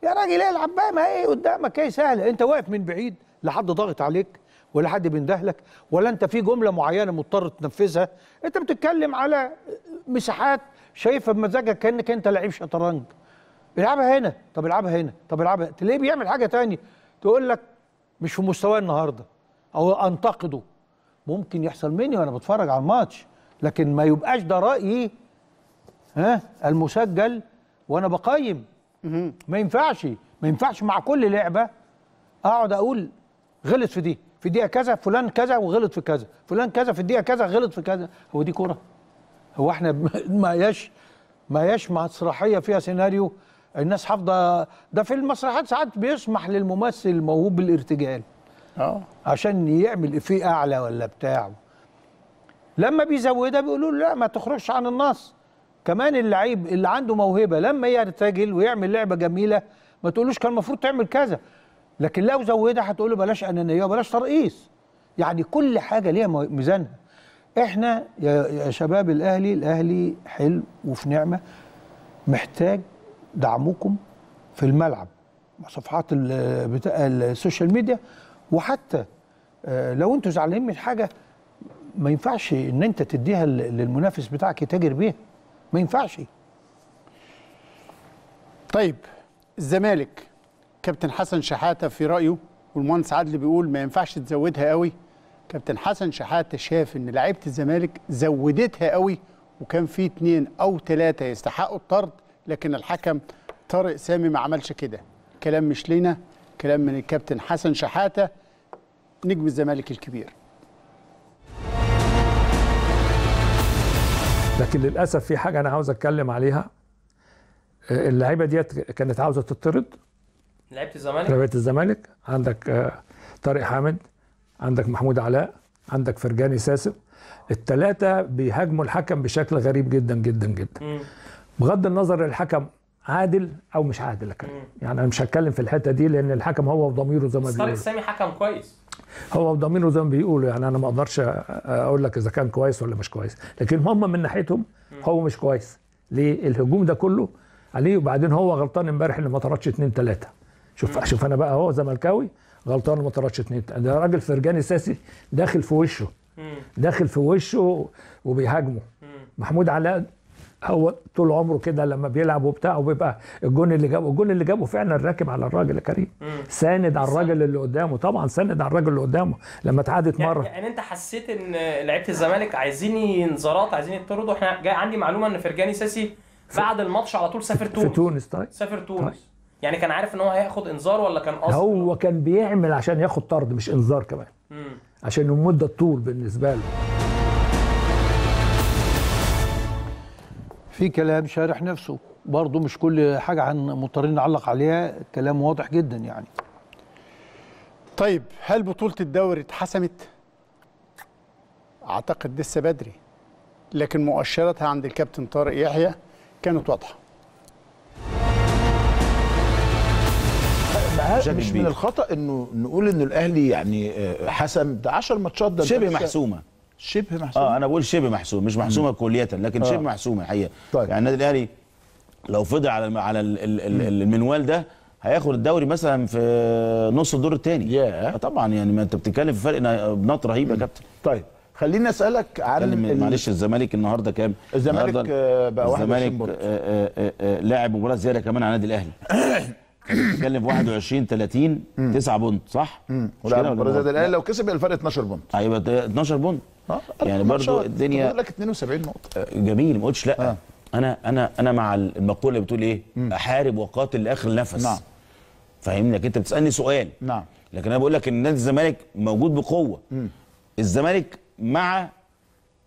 يا راجل إيه العب بقى ما ايه قدامك ايه سهله انت واقف من بعيد لحد ضاغط عليك ولا حد بيندهلك ولا انت في جمله معينه مضطر تنفذها انت بتتكلم على مساحات شايفها بمزاجك كانك انت لعيب شطرنج العبها هنا طب العبها هنا طب العبها تلاقيه بيعمل حاجه تانية تقول لك مش في مستواه النهارده او انتقده ممكن يحصل مني وانا بتفرج على الماتش لكن ما يبقاش ده رايي ها المسجل وانا بقيم ما ينفعش ما ينفعش مع كل لعبه اقعد اقول غلط في دي في دقيقه كذا فلان كذا وغلط في كذا فلان كذا في الدقيقه كذا غلط في كذا هو دي كوره هو احنا ما يش ما يش مسرحيه فيها سيناريو الناس حافظه ده في المسرحيات ساعات بيسمح للممثل الموهوب بالارتجال اه عشان يعمل في اعلى ولا بتاعه لما بيزودها بيقولوا له لا ما تخرجش عن النص كمان اللعيب اللي عنده موهبه لما يرتجل ويعمل لعبه جميله ما تقولوش كان المفروض تعمل كذا لكن لو زودها هتقول له بلاش انانيه وبلاش ترقيص يعني كل حاجه ليها ميزانها احنا يا شباب الاهلي الاهلي حلو وفي نعمه محتاج دعمكم في الملعب صفحات بتاع السوشيال ميديا وحتى آه، لو انتوا زعلانين من حاجه ما ينفعش ان انت تديها للمنافس بتاعك يتاجر بيها ما ينفعش طيب الزمالك كابتن حسن شحاته في رايه والمهندس عدلي بيقول ما ينفعش تزودها قوي كابتن حسن شحاته شاف ان لعيبه الزمالك زودتها قوي وكان في اثنين او ثلاثه يستحقوا الطرد لكن الحكم طارق سامي ما عملش كده كلام مش لينا كلام من الكابتن حسن شحاته نجم الزمالك الكبير لكن للاسف في حاجه انا عاوز اتكلم عليها اللعيبه ديت كانت عاوزه تطرد لعيبه الزمالك لعيبه الزمالك عندك آه، طارق حامد عندك محمود علاء عندك فرجاني ساسب الثلاثه بيهاجموا الحكم بشكل غريب جدا جدا جدا بغض النظر الحكم عادل او مش عادل أكلم. يعني انا مش هتكلم في الحته دي لان الحكم هو وضميره زي ما بيقولوا طارق سامي حكم كويس هو وضميره زي ما بيقولوا يعني انا ما اقدرش آه، اقول لك اذا كان كويس ولا مش كويس لكن هم من ناحيتهم هو مش كويس ليه الهجوم ده كله عليه وبعدين هو غلطان امبارح اللي ما طردش اثنين ثلاثه شوف شوف انا بقى اهو زملكاوي غلطان وما طردش اتنين ده راجل فرجاني ساسي داخل في وشه داخل في وشه وبيهاجمه محمود علاء هو طول عمره كده لما بيلعب وبتاع وبيبقى الجون اللي جابه الجون اللي جابه فعلا راكب على الراجل يا كريم ساند على الراجل اللي قدامه طبعا ساند على الراجل اللي قدامه لما اتعادت يعني مره يعني انت حسيت ان لعيبه الزمالك عايزين ينظرات عايزين يطردوا احنا جاي عندي معلومه ان فرجاني ساسي بعد الماتش على طول سافر تونس في تونس طيب سافر طيب. تونس طيب. يعني كان عارف ان هو هياخد انذار ولا كان قصد هو كان بيعمل عشان ياخد طرد مش انذار كمان مم. عشان المده طول بالنسبه له في كلام شارح نفسه برضه مش كل حاجه عن مضطرين نعلق عليها كلام واضح جدا يعني طيب هل بطوله الدوري اتحسمت اعتقد لسه بدري لكن مؤشراتها عند الكابتن طارق يحيى كانت واضحه مش من الخطا انه نقول ان الاهلي يعني آه، حسم ده 10 ماتشات ده شبه محسومه شبه محسومه اه انا بقول شبه محسومه مش محسومه كليه لكن آه. شبه محسومه الحقيقه طيب. يعني النادي الاهلي لو فضل على على المنوال ده هياخد الدوري مثلا في نص الدور الثاني yeah. آه، طبعا يعني ما انت بتتكلم في فرق آه، بنقط رهيب يا كابتن طيب خليني اسالك عن معلش الزمالك النهارده كام الزمالك بقى واحد الزمالك لاعب مباراه زياده كمان على النادي الاهلي بتتكلم 21 30 9 بونت صح؟ ولا مباراه الاهلي لو كسب الفرق 12 بونت ايوه 12 بونت آه، يعني برضو آه، الدنيا بقول لك 72 نقطه آه، جميل ما قلتش لا آه. انا انا انا مع المقوله اللي بتقول ايه؟ مم. احارب وقاتل لاخر نفس نعم فاهمني انت بتسالني سؤال نعم لكن انا بقول لك ان نادي الزمالك موجود بقوه مم. الزمالك مع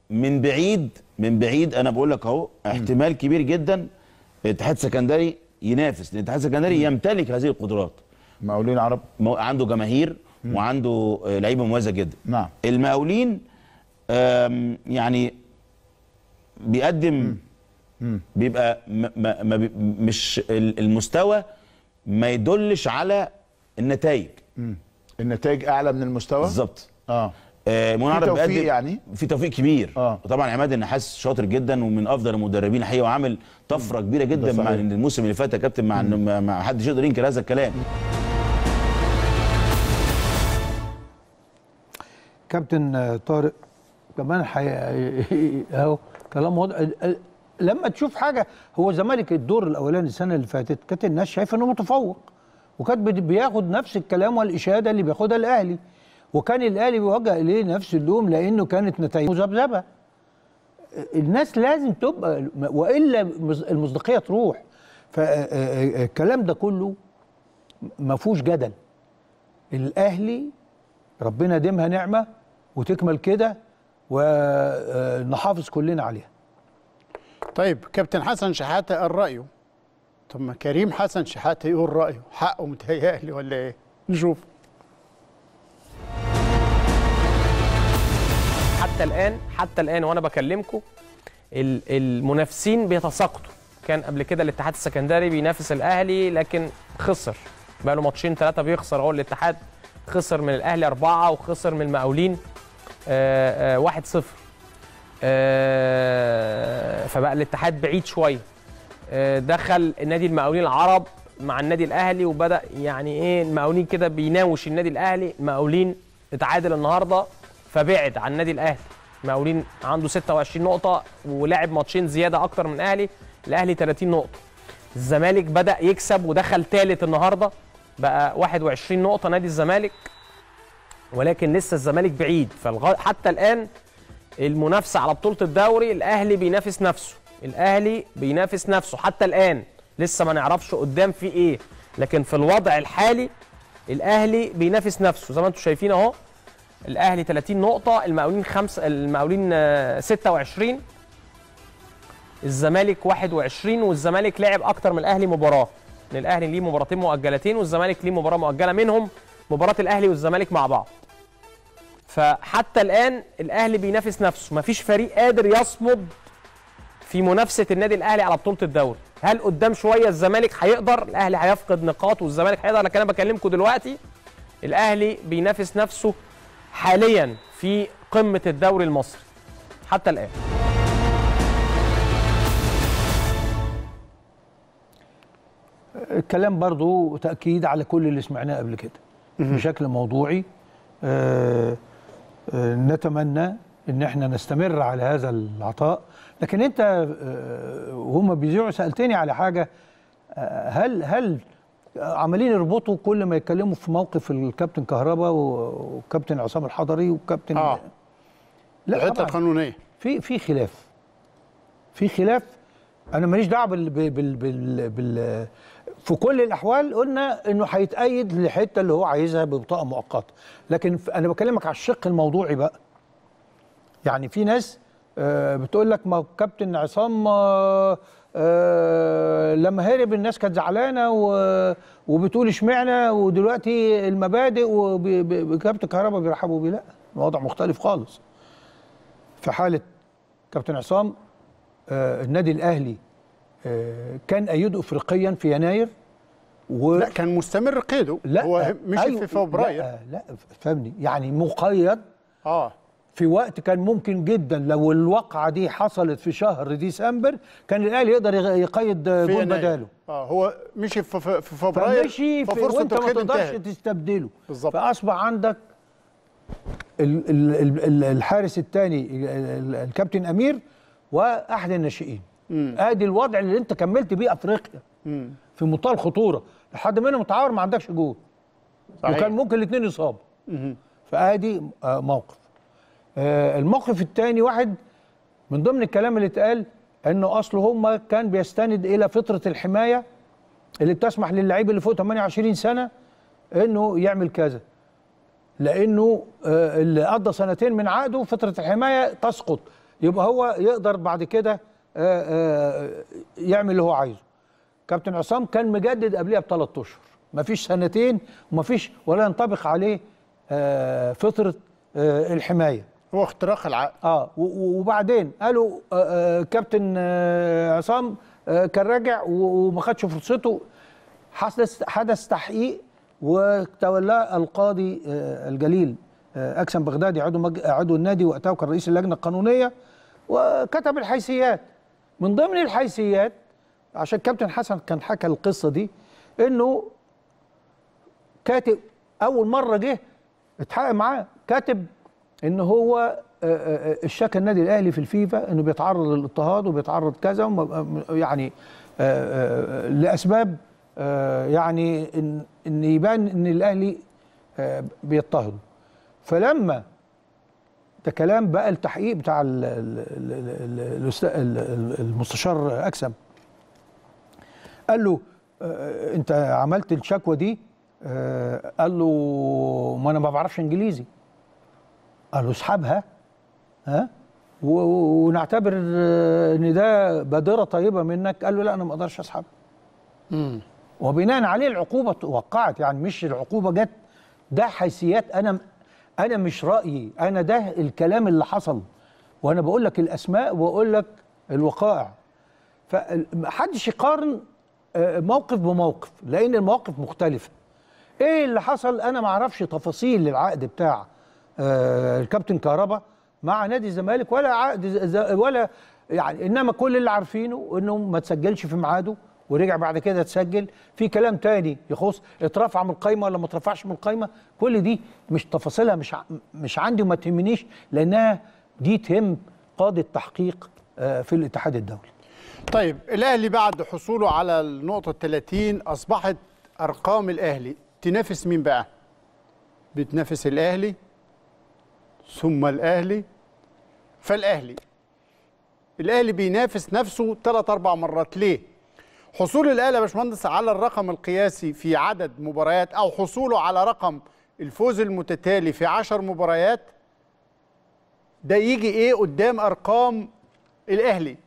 من بعيد من بعيد انا بقول لك اهو احتمال كبير جدا اتحاد سكندري ينافس الاتحاد السكندري يمتلك هذه القدرات مقاولين عرب عنده جماهير مم. وعنده لعيبه مميزه جدا نعم المقاولين يعني بيقدم مم. مم. بيبقى ما ما بي مش المستوى ما يدلش على النتائج النتائج اعلى من المستوى بالظبط اه آه، منعرض في توفيق يعني في توفيق كبير آه. وطبعا عماد النحاس شاطر جدا ومن افضل المدربين الحقيقه وعامل طفره كبيره جدا مع الموسم اللي فات يا كابتن مع ما حدش يقدر ينكر هذا الكلام كابتن طارق كمان حي... اهو كلام واضح لما تشوف حاجه هو الزمالك الدور الاولاني السنه اللي فاتت كانت الناس شايفه انه متفوق وكانت بياخد نفس الكلام والاشاده اللي بياخدها الاهلي وكان الاهلي بيوجه اليه نفس اللوم لانه كانت نتائج مذبذبه الناس لازم تبقى والا المصداقيه تروح فالكلام ده كله ما فيهوش جدل الاهلي ربنا يديمها نعمه وتكمل كده ونحافظ كلنا عليها طيب كابتن حسن شحاته قال رايه طب ما كريم حسن شحاته يقول رايه حقه متهيألي ولا ايه نشوف حتى الان حتى الان وانا بكلمكم المنافسين بيتساقطوا كان قبل كده الاتحاد السكندري بينافس الاهلي لكن خسر بقى له ماتشين ثلاثه بيخسر اهو الاتحاد خسر من الاهلي اربعه وخسر من المقاولين 1 آه، 0 آه، آه، فبقى الاتحاد بعيد شويه دخل نادي المقاولين العرب مع النادي الاهلي وبدا يعني ايه المقاولين كده بيناوش النادي الاهلي المقاولين اتعادل النهارده فبعد عن النادي الاهلي مقاولين عنده 26 نقطه ولعب ماتشين زياده اكتر من الاهلي الاهلي 30 نقطه الزمالك بدا يكسب ودخل ثالث النهارده بقى 21 نقطه نادي الزمالك ولكن لسه الزمالك بعيد فالغ... حتى الان المنافسه على بطوله الدوري الاهلي بينافس نفسه الاهلي بينافس نفسه حتى الان لسه ما نعرفش قدام في ايه لكن في الوضع الحالي الاهلي بينافس نفسه زي ما انتم شايفين اهو الاهلي 30 نقطه المقاولين خمسه المقاولين 26 آه، الزمالك 21 والزمالك لعب اكتر من الاهلي مباراه ان الاهلي ليه مباراتين مؤجلتين والزمالك ليه مباراه مؤجله منهم مباراه الاهلي والزمالك مع بعض فحتى الان الاهلي بينافس نفسه مفيش فريق قادر يصمد في منافسه النادي الاهلي على بطوله الدوري هل قدام شويه الزمالك هيقدر الاهلي هيفقد نقاط والزمالك هيقدر لكن انا بكلمكم دلوقتي الاهلي بينافس نفسه حاليا في قمه الدوري المصري حتى الان الكلام برضو تاكيد على كل اللي سمعناه قبل كده بشكل موضوعي آه آه نتمنى ان احنا نستمر على هذا العطاء لكن انت وهم آه، بيذيعوا سالتني على حاجه آه، هل هل عمالين يربطوا كل ما يتكلموا في موقف الكابتن كهربا والكابتن عصام الحضري والكابتن آه. لا الحته القانونيه في في خلاف في خلاف انا ماليش دعوه بال, بال, بال, بال, بال في كل الاحوال قلنا انه هيتأيد للحته اللي هو عايزها ببطاقه مؤقته لكن انا بكلمك على الشق الموضوعي بقى يعني في ناس آه، بتقول لك ما كابتن عصام آه، آه، لما هرب الناس كانت زعلانه وبتقول اشمعنى ودلوقتي المبادئ وكابتن كهرباء بيرحبوا بيه لا الوضع مختلف خالص في حاله كابتن عصام آه، النادي الاهلي آه، كان ايده افريقيا في يناير و... لا كان مستمر قيده لا هو مشي أيوه في فبراير لا, لا فهمني يعني مقيد اه في وقت كان ممكن جدا لو الوقعه دي حصلت في شهر ديسمبر كان الاهلي يقدر يقيد جول بداله اه هو مشي في فبراير فمشي في وانت ما تقدرش تستبدله بالزبط. فاصبح عندك الحارس الثاني الكابتن امير واحد الناشئين ادي الوضع اللي انت كملت بيه افريقيا في منتهى الخطوره لحد ما انا متعور ما عندكش جول وكان ممكن الاثنين يصابوا فادي آه، موقف آه، الموقف الثاني واحد من ضمن الكلام اللي اتقال انه اصله هم كان بيستند الى فطره الحمايه اللي بتسمح للعيب اللي فوق 28 سنه انه يعمل كذا لانه آه، اللي قضى سنتين من عقده فتره الحمايه تسقط يبقى هو يقدر بعد كده آه، يعمل اللي هو عايزه كابتن عصام كان مجدد قبلها بثلاث اشهر مفيش سنتين ومفيش ولا ينطبق عليه فطره الحمايه هو اختراق العقد اه وبعدين قالوا آه،, آه كابتن آه عصام آه كان راجع وما خدش فرصته حدث حدث تحقيق وتولاه القاضي آه، الجليل آه، اكسن بغدادي عضو عضو النادي وقتها وكان رئيس اللجنه القانونيه وكتب الحيثيات من ضمن الحيثيات عشان كابتن حسن كان حكى القصه دي انه كاتب اول مره جه اتحقق معاه كاتب ان هو اشتكى آه، آه، آه، النادي الاهلي في الفيفا انه بيتعرض للاضطهاد وبيتعرض كذا يعني لاسباب يعني ان يبان ان الاهلي بيضطهدوا فلما ده كلام بقى التحقيق بتاع ال ال ال المستشار اكسم قال له انت عملت الشكوى دي قال له ما انا ما بعرفش انجليزي قالوا اسحبها ها ونعتبر ان ده بادره طيبه منك قال له لا انا ما اقدرش اسحبها وبناء عليه العقوبه توقعت يعني مش العقوبه جت ده حيثيات انا انا مش رايي انا ده الكلام اللي حصل وانا بقول لك الاسماء واقول لك الوقائع فمحدش يقارن آه، موقف بموقف لان المواقف مختلفه ايه اللي حصل انا ما اعرفش تفاصيل العقد بتاعك آه، الكابتن كهربا مع نادي الزمالك ولا عقد ولا يعني انما كل اللي عارفينه انه ما تسجلش في ميعاده ورجع بعد كده تسجل في كلام تاني يخص اترفع من القايمه ولا ما اترفعش من القايمه كل دي مش تفاصيلها مش مش عندي وما تهمنيش لانها دي تهم قاضي التحقيق آه، في الاتحاد الدولي طيب الاهلي بعد حصوله على النقطه 30 اصبحت ارقام الاهلي تنافس مين بقى بتنافس الاهلي ثم الأهلي فالأهلي الأهلي بينافس نفسه ثلاث أربع مرات ليه؟ حصول الأهلي يا باشمهندس على الرقم القياسي في عدد مباريات أو حصوله على رقم الفوز المتتالي في عشر مباريات ده يجي إيه قدام أرقام الأهلي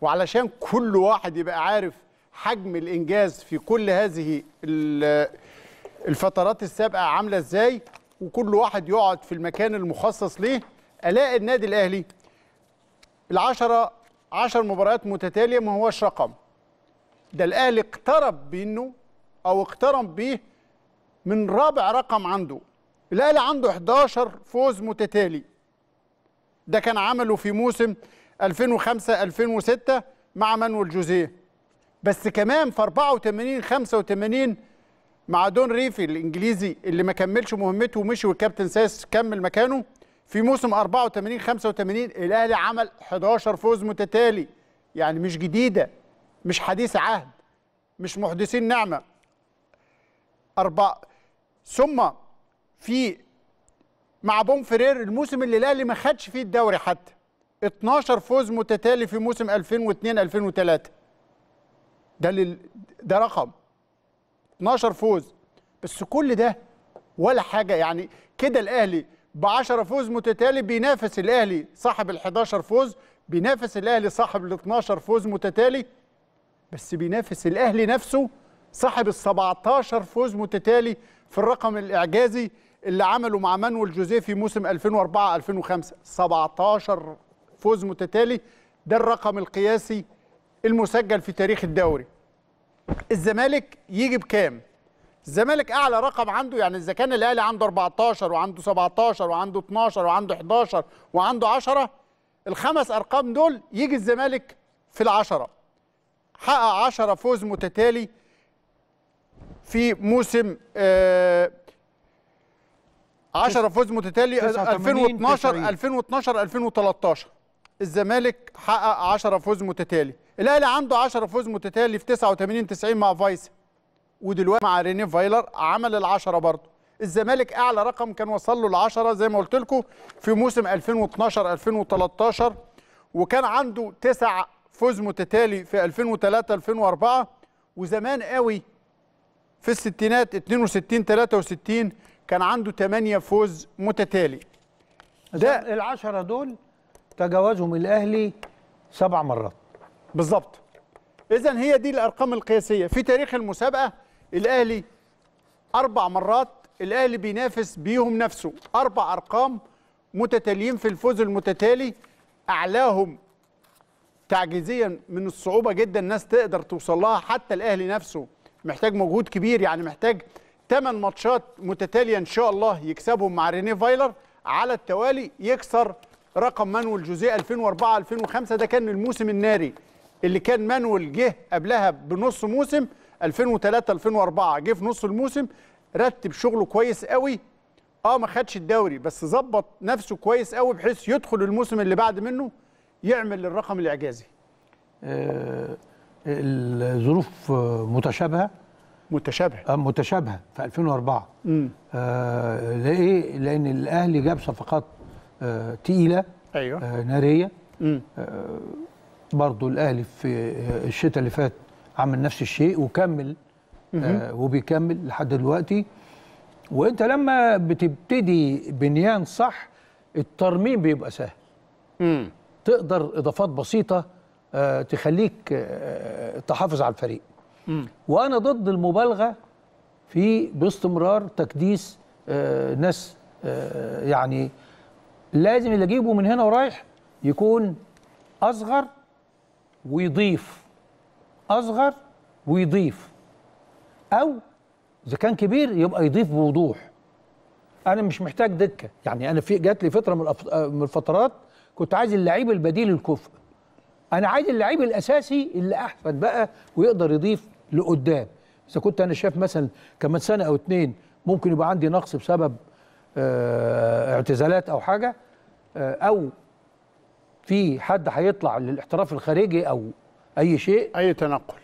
وعلشان كل واحد يبقى عارف حجم الإنجاز في كل هذه الفترات السابقة عاملة إزاي وكل واحد يقعد في المكان المخصص ليه الاقي النادي الاهلي العشرة عشر مباريات متتاليه ما هوش رقم ده الاهلي اقترب منه او اقترب بيه من رابع رقم عنده الاهلي عنده 11 فوز متتالي ده كان عمله في موسم 2005 2006 مع مانويل جوزيه بس كمان في 84 85 مع دون ريفي الانجليزي اللي ما كملش مهمته ومشي والكابتن ساس كمل مكانه في موسم 84 85 الاهلي عمل 11 فوز متتالي يعني مش جديده مش حديث عهد مش محدثين نعمه أربعة ثم في مع بوم فرير الموسم اللي الاهلي ما خدش فيه الدوري حتى 12 فوز متتالي في موسم 2002 2003 ده لل... ده رقم 12 فوز بس كل ده ولا حاجه يعني كده الاهلي ب 10 فوز متتالي بينافس الاهلي صاحب ال 11 فوز بينافس الاهلي صاحب ال 12 فوز متتالي بس بينافس الاهلي نفسه صاحب ال 17 فوز متتالي في الرقم الاعجازي اللي عمله مع مانويل في موسم 2004 2005 17 فوز متتالي ده الرقم القياسي المسجل في تاريخ الدوري الزمالك يجي بكام الزمالك اعلى رقم عنده يعني اذا كان الاهلي عنده 14 وعنده 17 وعنده 12 وعنده 11 وعنده 10 الخمس ارقام دول يجي الزمالك في العشرة حقق 10 فوز متتالي في موسم 10 آه، فوز متتالي 2012 2012 2013 الزمالك حقق 10 فوز متتالي الاهلي عنده 10 فوز متتالي في 89 90 مع فايس ودلوقتي مع ريني فايلر عمل ال10 برضه الزمالك اعلى رقم كان وصل له العشرة زي ما قلت لكم في موسم 2012 2013 وكان عنده تسع فوز متتالي في 2003 2004 وزمان قوي في الستينات 62 63 كان عنده 8 فوز متتالي ده ال10 دول تجاوزهم الاهلي سبع مرات بالظبط اذا هي دي الارقام القياسيه في تاريخ المسابقه الاهلي اربع مرات الاهلي بينافس بيهم نفسه اربع ارقام متتاليين في الفوز المتتالي اعلاهم تعجيزيا من الصعوبه جدا الناس تقدر توصل لها حتى الاهلي نفسه محتاج مجهود كبير يعني محتاج 8 ماتشات متتاليه ان شاء الله يكسبهم مع ريني فايلر على التوالي يكسر رقم مانويل جوزيه 2004 2005 ده كان الموسم الناري اللي كان مانويل جه قبلها بنص موسم 2003 2004 جه في نص الموسم رتب شغله كويس قوي اه ما خدش الدوري بس ظبط نفسه كويس قوي بحيث يدخل الموسم اللي بعد منه يعمل الرقم الاعجازي آه الظروف متشابهه متشابهه آه، متشابهه في 2004 امم آه ليه لان الاهلي جاب صفقات آه، تقيله ايوه آه، ناريه آه، برضه الاهلي في الشتاء اللي فات عمل نفس الشيء وكمل وبيكمل لحد دلوقتي وانت لما بتبتدي بنيان صح الترميم بيبقى سهل مم. تقدر اضافات بسيطه تخليك تحافظ على الفريق مم. وانا ضد المبالغه في باستمرار تكديس ناس يعني لازم اللي اجيبه من هنا ورايح يكون اصغر ويضيف اصغر ويضيف او اذا كان كبير يبقى يضيف بوضوح انا مش محتاج دكه يعني انا في جات لي فتره من من الفترات كنت عايز اللعيب البديل الكفء انا عايز اللعيب الاساسي اللي احسن بقى ويقدر يضيف لقدام اذا كنت انا شايف مثلا كمان سنه او اتنين ممكن يبقى عندي نقص بسبب آه، اعتزالات او حاجه آه، او في حد هيطلع للاحتراف الخارجي او اي شيء اي تنقل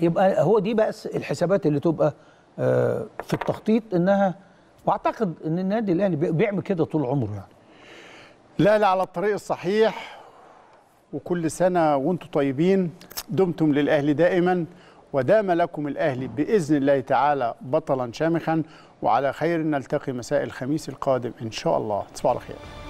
يبقى هو دي بس الحسابات اللي تبقى آه، في التخطيط انها واعتقد ان النادي الاهلي بيعمل كده طول عمره يعني لا لا على الطريق الصحيح وكل سنه وانتم طيبين دمتم للاهلي دائما ودام لكم الاهلي باذن الله تعالى بطلا شامخا وعلى خير نلتقي مساء الخميس القادم ان شاء الله تصبحوا على خير